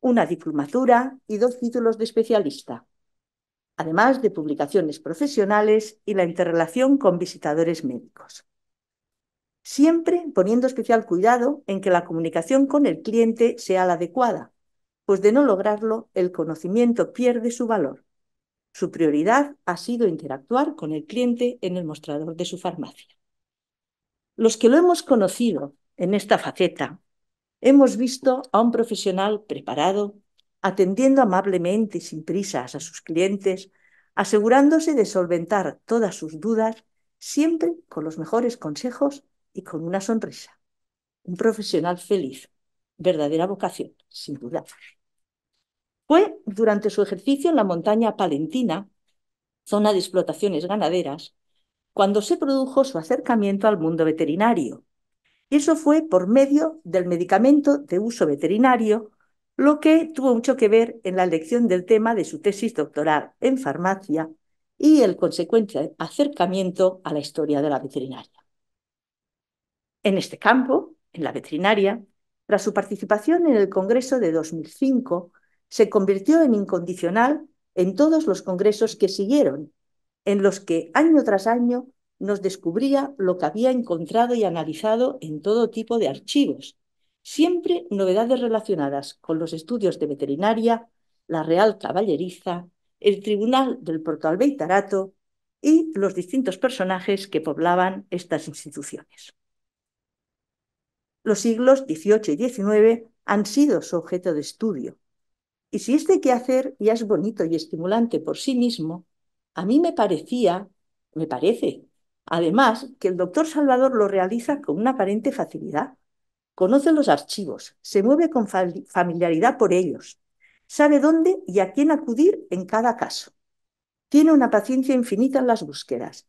una diplomatura y dos títulos de especialista, además de publicaciones profesionales y la interrelación con visitadores médicos siempre poniendo especial cuidado en que la comunicación con el cliente sea la adecuada, pues de no lograrlo el conocimiento pierde su valor. Su prioridad ha sido interactuar con el cliente en el mostrador de su farmacia. Los que lo hemos conocido en esta faceta, hemos visto a un profesional preparado, atendiendo amablemente y sin prisas a sus clientes, asegurándose de solventar todas sus dudas siempre con los mejores consejos y con una sonrisa. Un profesional feliz, verdadera vocación, sin duda. Fue durante su ejercicio en la montaña palentina, zona de explotaciones ganaderas, cuando se produjo su acercamiento al mundo veterinario. Y eso fue por medio del medicamento de uso veterinario, lo que tuvo mucho que ver en la elección del tema de su tesis doctoral en farmacia y el consecuente acercamiento a la historia de la veterinaria. En este campo, en la veterinaria, tras su participación en el Congreso de 2005, se convirtió en incondicional en todos los congresos que siguieron, en los que año tras año nos descubría lo que había encontrado y analizado en todo tipo de archivos, siempre novedades relacionadas con los estudios de veterinaria, la Real Caballeriza, el Tribunal del Porto Albeitarato y los distintos personajes que poblaban estas instituciones los siglos XVIII y XIX han sido su objeto de estudio. Y si este quehacer ya es bonito y estimulante por sí mismo, a mí me parecía, me parece, además, que el doctor Salvador lo realiza con una aparente facilidad. Conoce los archivos, se mueve con familiaridad por ellos, sabe dónde y a quién acudir en cada caso. Tiene una paciencia infinita en las búsquedas.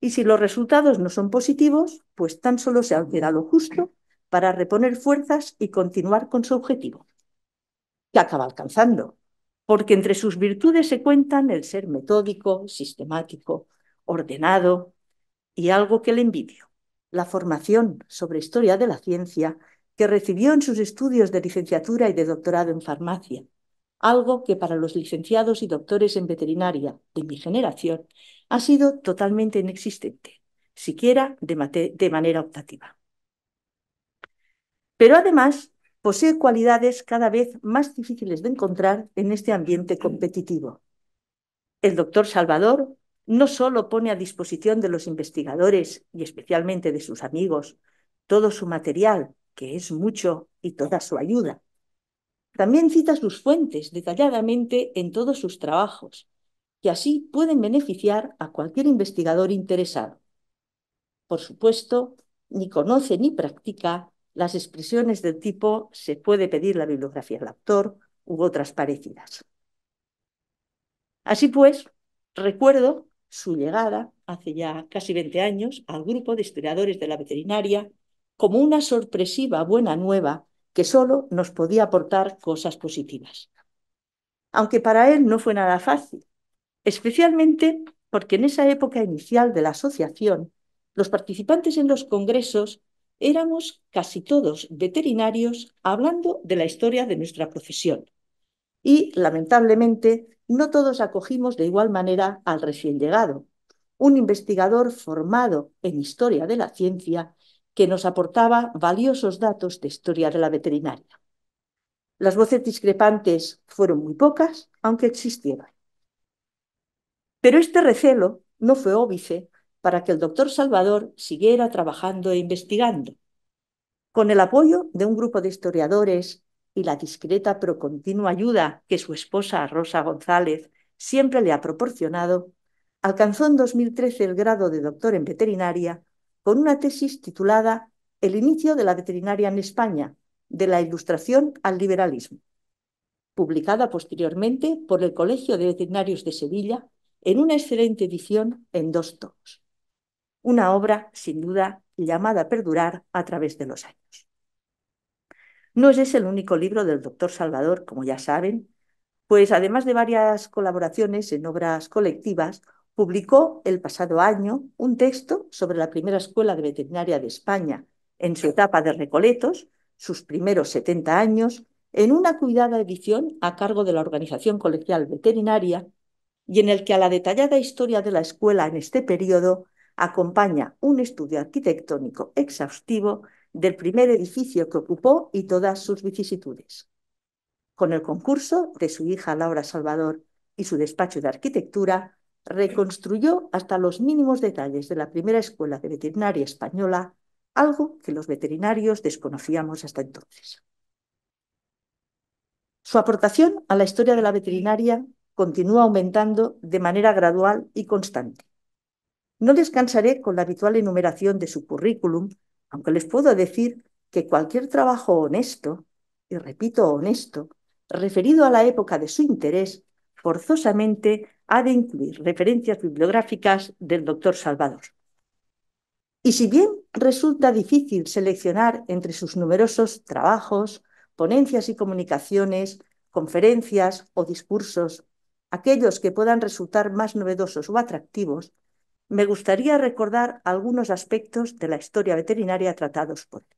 Y si los resultados no son positivos, pues tan solo se ha lo justo para reponer fuerzas y continuar con su objetivo, que acaba alcanzando, porque entre sus virtudes se cuentan el ser metódico, sistemático, ordenado y algo que le envidio, la formación sobre historia de la ciencia que recibió en sus estudios de licenciatura y de doctorado en farmacia, algo que para los licenciados y doctores en veterinaria de mi generación ha sido totalmente inexistente, siquiera de, de manera optativa pero además posee cualidades cada vez más difíciles de encontrar en este ambiente competitivo. El doctor Salvador no solo pone a disposición de los investigadores y especialmente de sus amigos todo su material, que es mucho, y toda su ayuda, también cita sus fuentes detalladamente en todos sus trabajos, que así pueden beneficiar a cualquier investigador interesado. Por supuesto, ni conoce ni practica las expresiones del tipo se puede pedir la bibliografía del autor u otras parecidas. Así pues, recuerdo su llegada hace ya casi 20 años al grupo de historiadores de la veterinaria como una sorpresiva buena nueva que solo nos podía aportar cosas positivas. Aunque para él no fue nada fácil, especialmente porque en esa época inicial de la asociación, los participantes en los congresos éramos casi todos veterinarios hablando de la historia de nuestra profesión. Y, lamentablemente, no todos acogimos de igual manera al recién llegado, un investigador formado en historia de la ciencia que nos aportaba valiosos datos de historia de la veterinaria. Las voces discrepantes fueron muy pocas, aunque existieran. Pero este recelo no fue óbice para que el doctor Salvador siguiera trabajando e investigando. Con el apoyo de un grupo de historiadores y la discreta pero continua ayuda que su esposa Rosa González siempre le ha proporcionado, alcanzó en 2013 el grado de doctor en veterinaria con una tesis titulada El inicio de la veterinaria en España, de la Ilustración al Liberalismo, publicada posteriormente por el Colegio de Veterinarios de Sevilla en una excelente edición en dos tomos una obra sin duda llamada a perdurar a través de los años. No es el único libro del doctor Salvador, como ya saben, pues además de varias colaboraciones en obras colectivas, publicó el pasado año un texto sobre la primera escuela de veterinaria de España en su etapa de Recoletos, sus primeros 70 años, en una cuidada edición a cargo de la Organización Colegial Veterinaria y en el que a la detallada historia de la escuela en este periodo acompaña un estudio arquitectónico exhaustivo del primer edificio que ocupó y todas sus vicisitudes. Con el concurso de su hija Laura Salvador y su despacho de arquitectura, reconstruyó hasta los mínimos detalles de la primera escuela de veterinaria española, algo que los veterinarios desconocíamos hasta entonces. Su aportación a la historia de la veterinaria continúa aumentando de manera gradual y constante. No descansaré con la habitual enumeración de su currículum, aunque les puedo decir que cualquier trabajo honesto, y repito honesto, referido a la época de su interés, forzosamente ha de incluir referencias bibliográficas del doctor Salvador. Y si bien resulta difícil seleccionar entre sus numerosos trabajos, ponencias y comunicaciones, conferencias o discursos, aquellos que puedan resultar más novedosos o atractivos, me gustaría recordar algunos aspectos de la historia veterinaria tratados por él.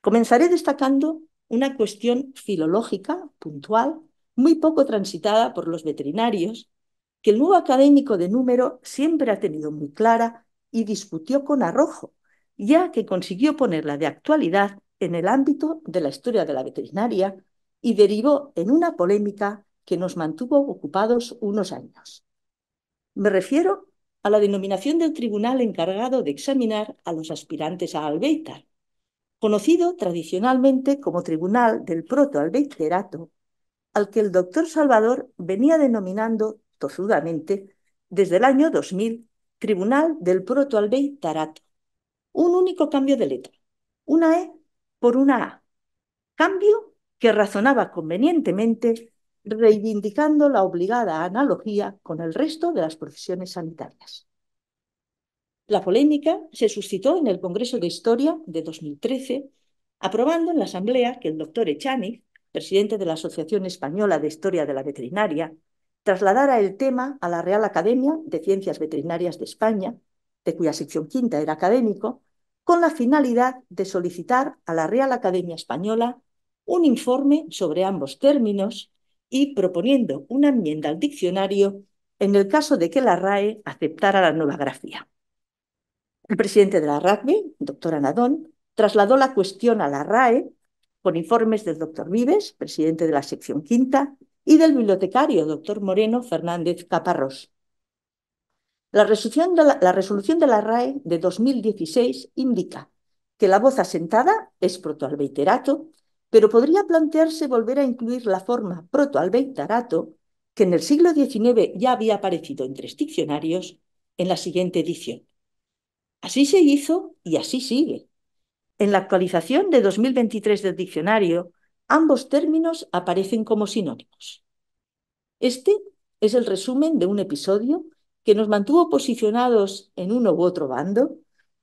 Comenzaré destacando una cuestión filológica, puntual, muy poco transitada por los veterinarios, que el nuevo académico de número siempre ha tenido muy clara y discutió con arrojo, ya que consiguió ponerla de actualidad en el ámbito de la historia de la veterinaria y derivó en una polémica que nos mantuvo ocupados unos años. Me refiero a la denominación del tribunal encargado de examinar a los aspirantes a albeitar, conocido tradicionalmente como Tribunal del proto al que el doctor Salvador venía denominando tozudamente desde el año 2000 Tribunal del proto Un único cambio de letra, una E por una A. Cambio que razonaba convenientemente reivindicando la obligada analogía con el resto de las profesiones sanitarias. La polémica se suscitó en el Congreso de Historia de 2013, aprobando en la Asamblea que el doctor Echaniz, presidente de la Asociación Española de Historia de la Veterinaria, trasladara el tema a la Real Academia de Ciencias Veterinarias de España, de cuya sección quinta era académico, con la finalidad de solicitar a la Real Academia Española un informe sobre ambos términos y proponiendo una enmienda al diccionario en el caso de que la RAE aceptara la nueva grafía. El presidente de la RAE, doctor Anadón, trasladó la cuestión a la RAE con informes del doctor Vives, presidente de la sección quinta, y del bibliotecario, doctor Moreno Fernández Caparrós. La resolución, de la, resolución de la RAE de 2016 indica que la voz asentada es protoalbeiterato pero podría plantearse volver a incluir la forma proto que en el siglo XIX ya había aparecido en tres diccionarios, en la siguiente edición. Así se hizo y así sigue. En la actualización de 2023 del diccionario, ambos términos aparecen como sinónimos. Este es el resumen de un episodio que nos mantuvo posicionados en uno u otro bando,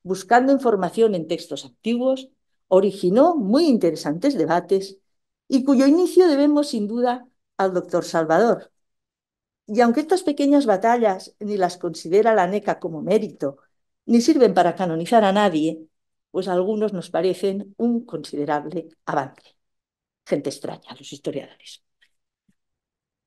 buscando información en textos antiguos, originó muy interesantes debates y cuyo inicio debemos sin duda al doctor Salvador. Y aunque estas pequeñas batallas ni las considera la NECA como mérito, ni sirven para canonizar a nadie, pues algunos nos parecen un considerable avance. Gente extraña, los historiadores.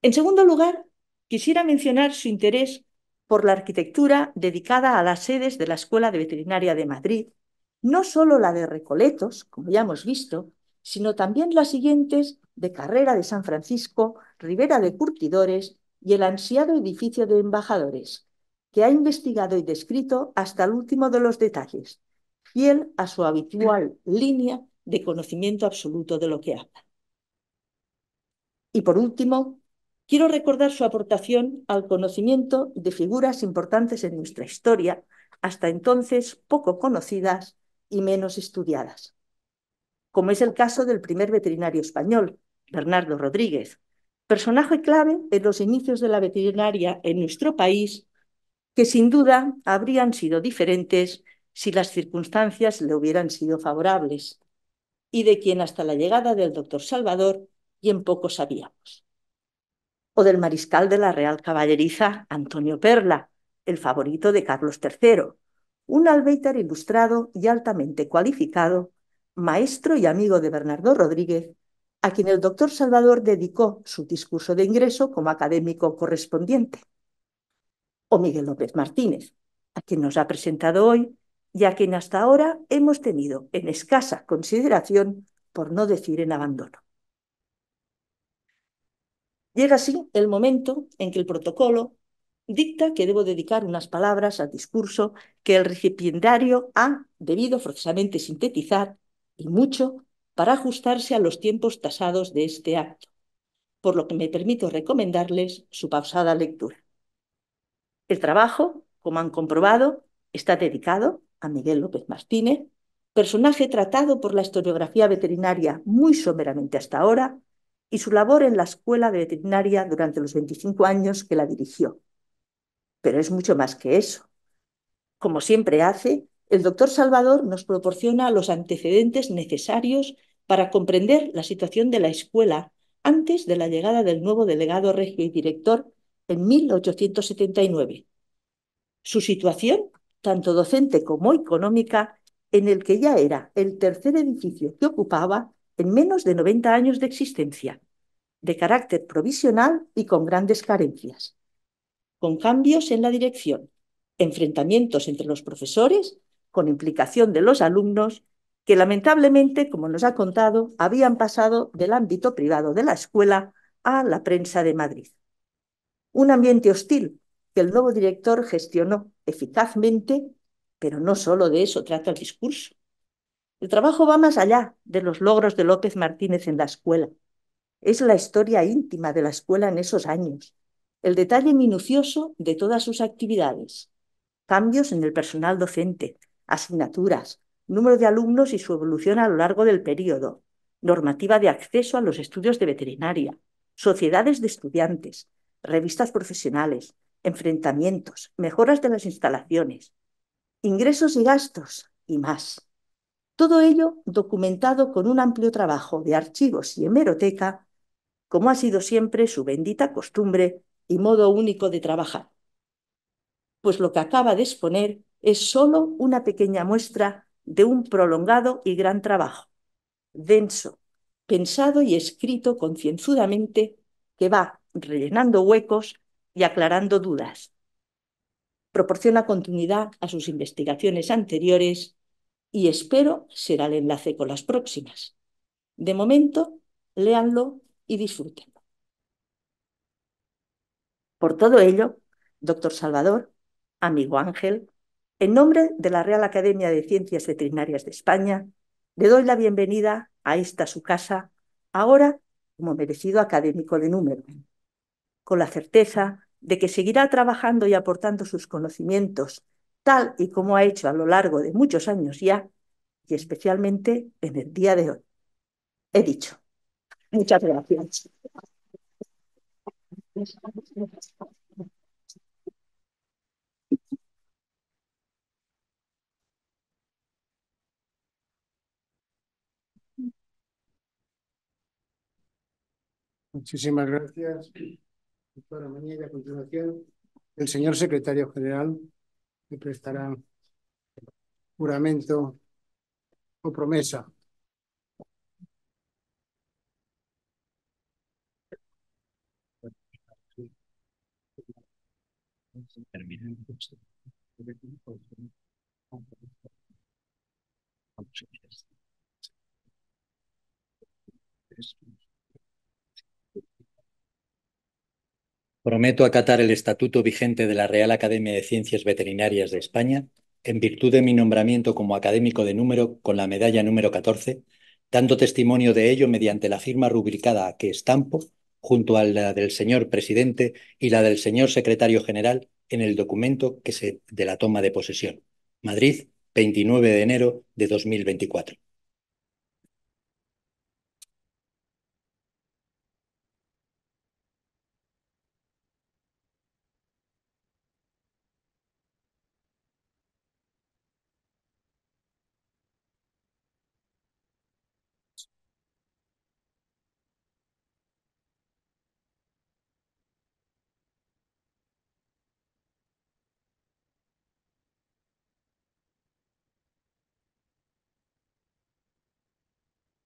En segundo lugar, quisiera mencionar su interés por la arquitectura dedicada a las sedes de la Escuela de Veterinaria de Madrid, no solo la de Recoletos, como ya hemos visto, sino también las siguientes de Carrera de San Francisco, Rivera de Curtidores y el ansiado edificio de embajadores, que ha investigado y descrito hasta el último de los detalles, fiel a su habitual línea de conocimiento absoluto de lo que habla. Y por último, quiero recordar su aportación al conocimiento de figuras importantes en nuestra historia, hasta entonces poco conocidas y menos estudiadas, como es el caso del primer veterinario español, Bernardo Rodríguez, personaje clave en los inicios de la veterinaria en nuestro país, que sin duda habrían sido diferentes si las circunstancias le hubieran sido favorables, y de quien hasta la llegada del doctor Salvador en poco sabíamos. O del mariscal de la Real Caballeriza, Antonio Perla, el favorito de Carlos III, un albeitar ilustrado y altamente cualificado, maestro y amigo de Bernardo Rodríguez, a quien el doctor Salvador dedicó su discurso de ingreso como académico correspondiente. O Miguel López Martínez, a quien nos ha presentado hoy y a quien hasta ahora hemos tenido en escasa consideración, por no decir en abandono. Llega así el momento en que el protocolo dicta que debo dedicar unas palabras al discurso que el recipiendario ha debido forzosamente sintetizar y mucho para ajustarse a los tiempos tasados de este acto, por lo que me permito recomendarles su pausada lectura. El trabajo, como han comprobado, está dedicado a Miguel López Martínez, personaje tratado por la historiografía veterinaria muy someramente hasta ahora, y su labor en la Escuela de Veterinaria durante los 25 años que la dirigió, pero es mucho más que eso. Como siempre hace, el doctor Salvador nos proporciona los antecedentes necesarios para comprender la situación de la escuela antes de la llegada del nuevo delegado regio y director en 1879. Su situación, tanto docente como económica, en el que ya era el tercer edificio que ocupaba en menos de 90 años de existencia, de carácter provisional y con grandes carencias con cambios en la dirección, enfrentamientos entre los profesores, con implicación de los alumnos, que lamentablemente, como nos ha contado, habían pasado del ámbito privado de la escuela a la prensa de Madrid. Un ambiente hostil que el nuevo director gestionó eficazmente, pero no solo de eso trata el discurso. El trabajo va más allá de los logros de López Martínez en la escuela. Es la historia íntima de la escuela en esos años, el detalle minucioso de todas sus actividades, cambios en el personal docente, asignaturas, número de alumnos y su evolución a lo largo del periodo, normativa de acceso a los estudios de veterinaria, sociedades de estudiantes, revistas profesionales, enfrentamientos, mejoras de las instalaciones, ingresos y gastos y más. Todo ello documentado con un amplio trabajo de archivos y hemeroteca, como ha sido siempre su bendita costumbre y modo único de trabajar. Pues lo que acaba de exponer es solo una pequeña muestra de un prolongado y gran trabajo, denso, pensado y escrito concienzudamente, que va rellenando huecos y aclarando dudas. Proporciona continuidad a sus investigaciones anteriores y espero será el enlace con las próximas. De momento, léanlo y disfruten. Por todo ello, doctor Salvador, amigo Ángel, en nombre de la Real Academia de Ciencias Veterinarias de España, le doy la bienvenida a esta su casa, ahora como merecido académico de número, con la certeza de que seguirá trabajando y aportando sus conocimientos, tal y como ha hecho a lo largo de muchos años ya, y especialmente en el día de hoy. He dicho. Muchas gracias. Muchísimas gracias, doctora mañana a continuación, el señor secretario general me prestará juramento o promesa. Prometo acatar el estatuto vigente de la Real Academia de Ciencias Veterinarias de España en virtud de mi nombramiento como académico de número con la medalla número 14, dando testimonio de ello mediante la firma rubricada que estampo junto a la del señor presidente y la del señor secretario general en el documento que se, de la toma de posesión. Madrid, 29 de enero de 2024.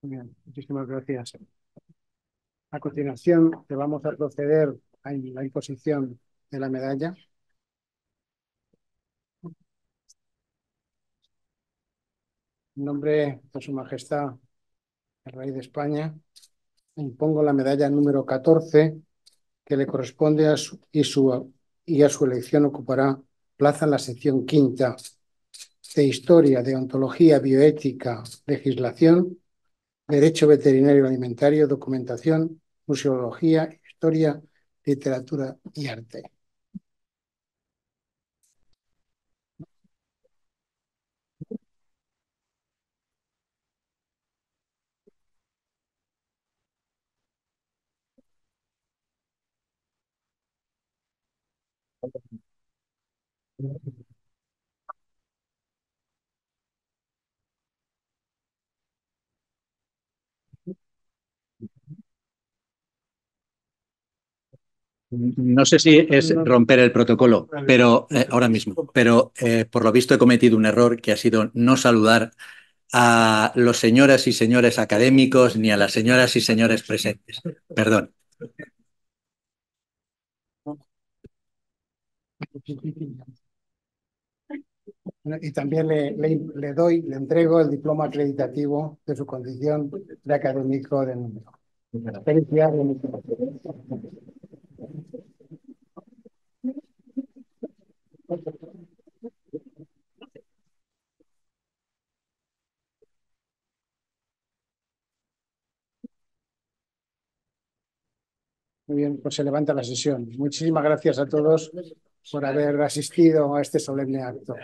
bien, muchísimas gracias. A continuación, te vamos a proceder a la imposición de la medalla. En nombre de Su Majestad, el Rey de España, impongo la medalla número 14 que le corresponde a su, y, su, y a su elección ocupará plaza en la sección quinta de Historia, de Ontología, Bioética, Legislación Derecho Veterinario Alimentario, Documentación, Museología, Historia, Literatura y Arte. No sé si es romper el protocolo, pero eh, ahora mismo, pero eh, por lo visto he cometido un error que ha sido no saludar a los señoras y señores académicos ni a las señoras y señores presentes. Perdón. Y también le, doy, le entrego el diploma acreditativo de su condición de académico de número. Muy bien, pues se levanta la sesión. Muchísimas gracias a todos por haber asistido a este solemne acto.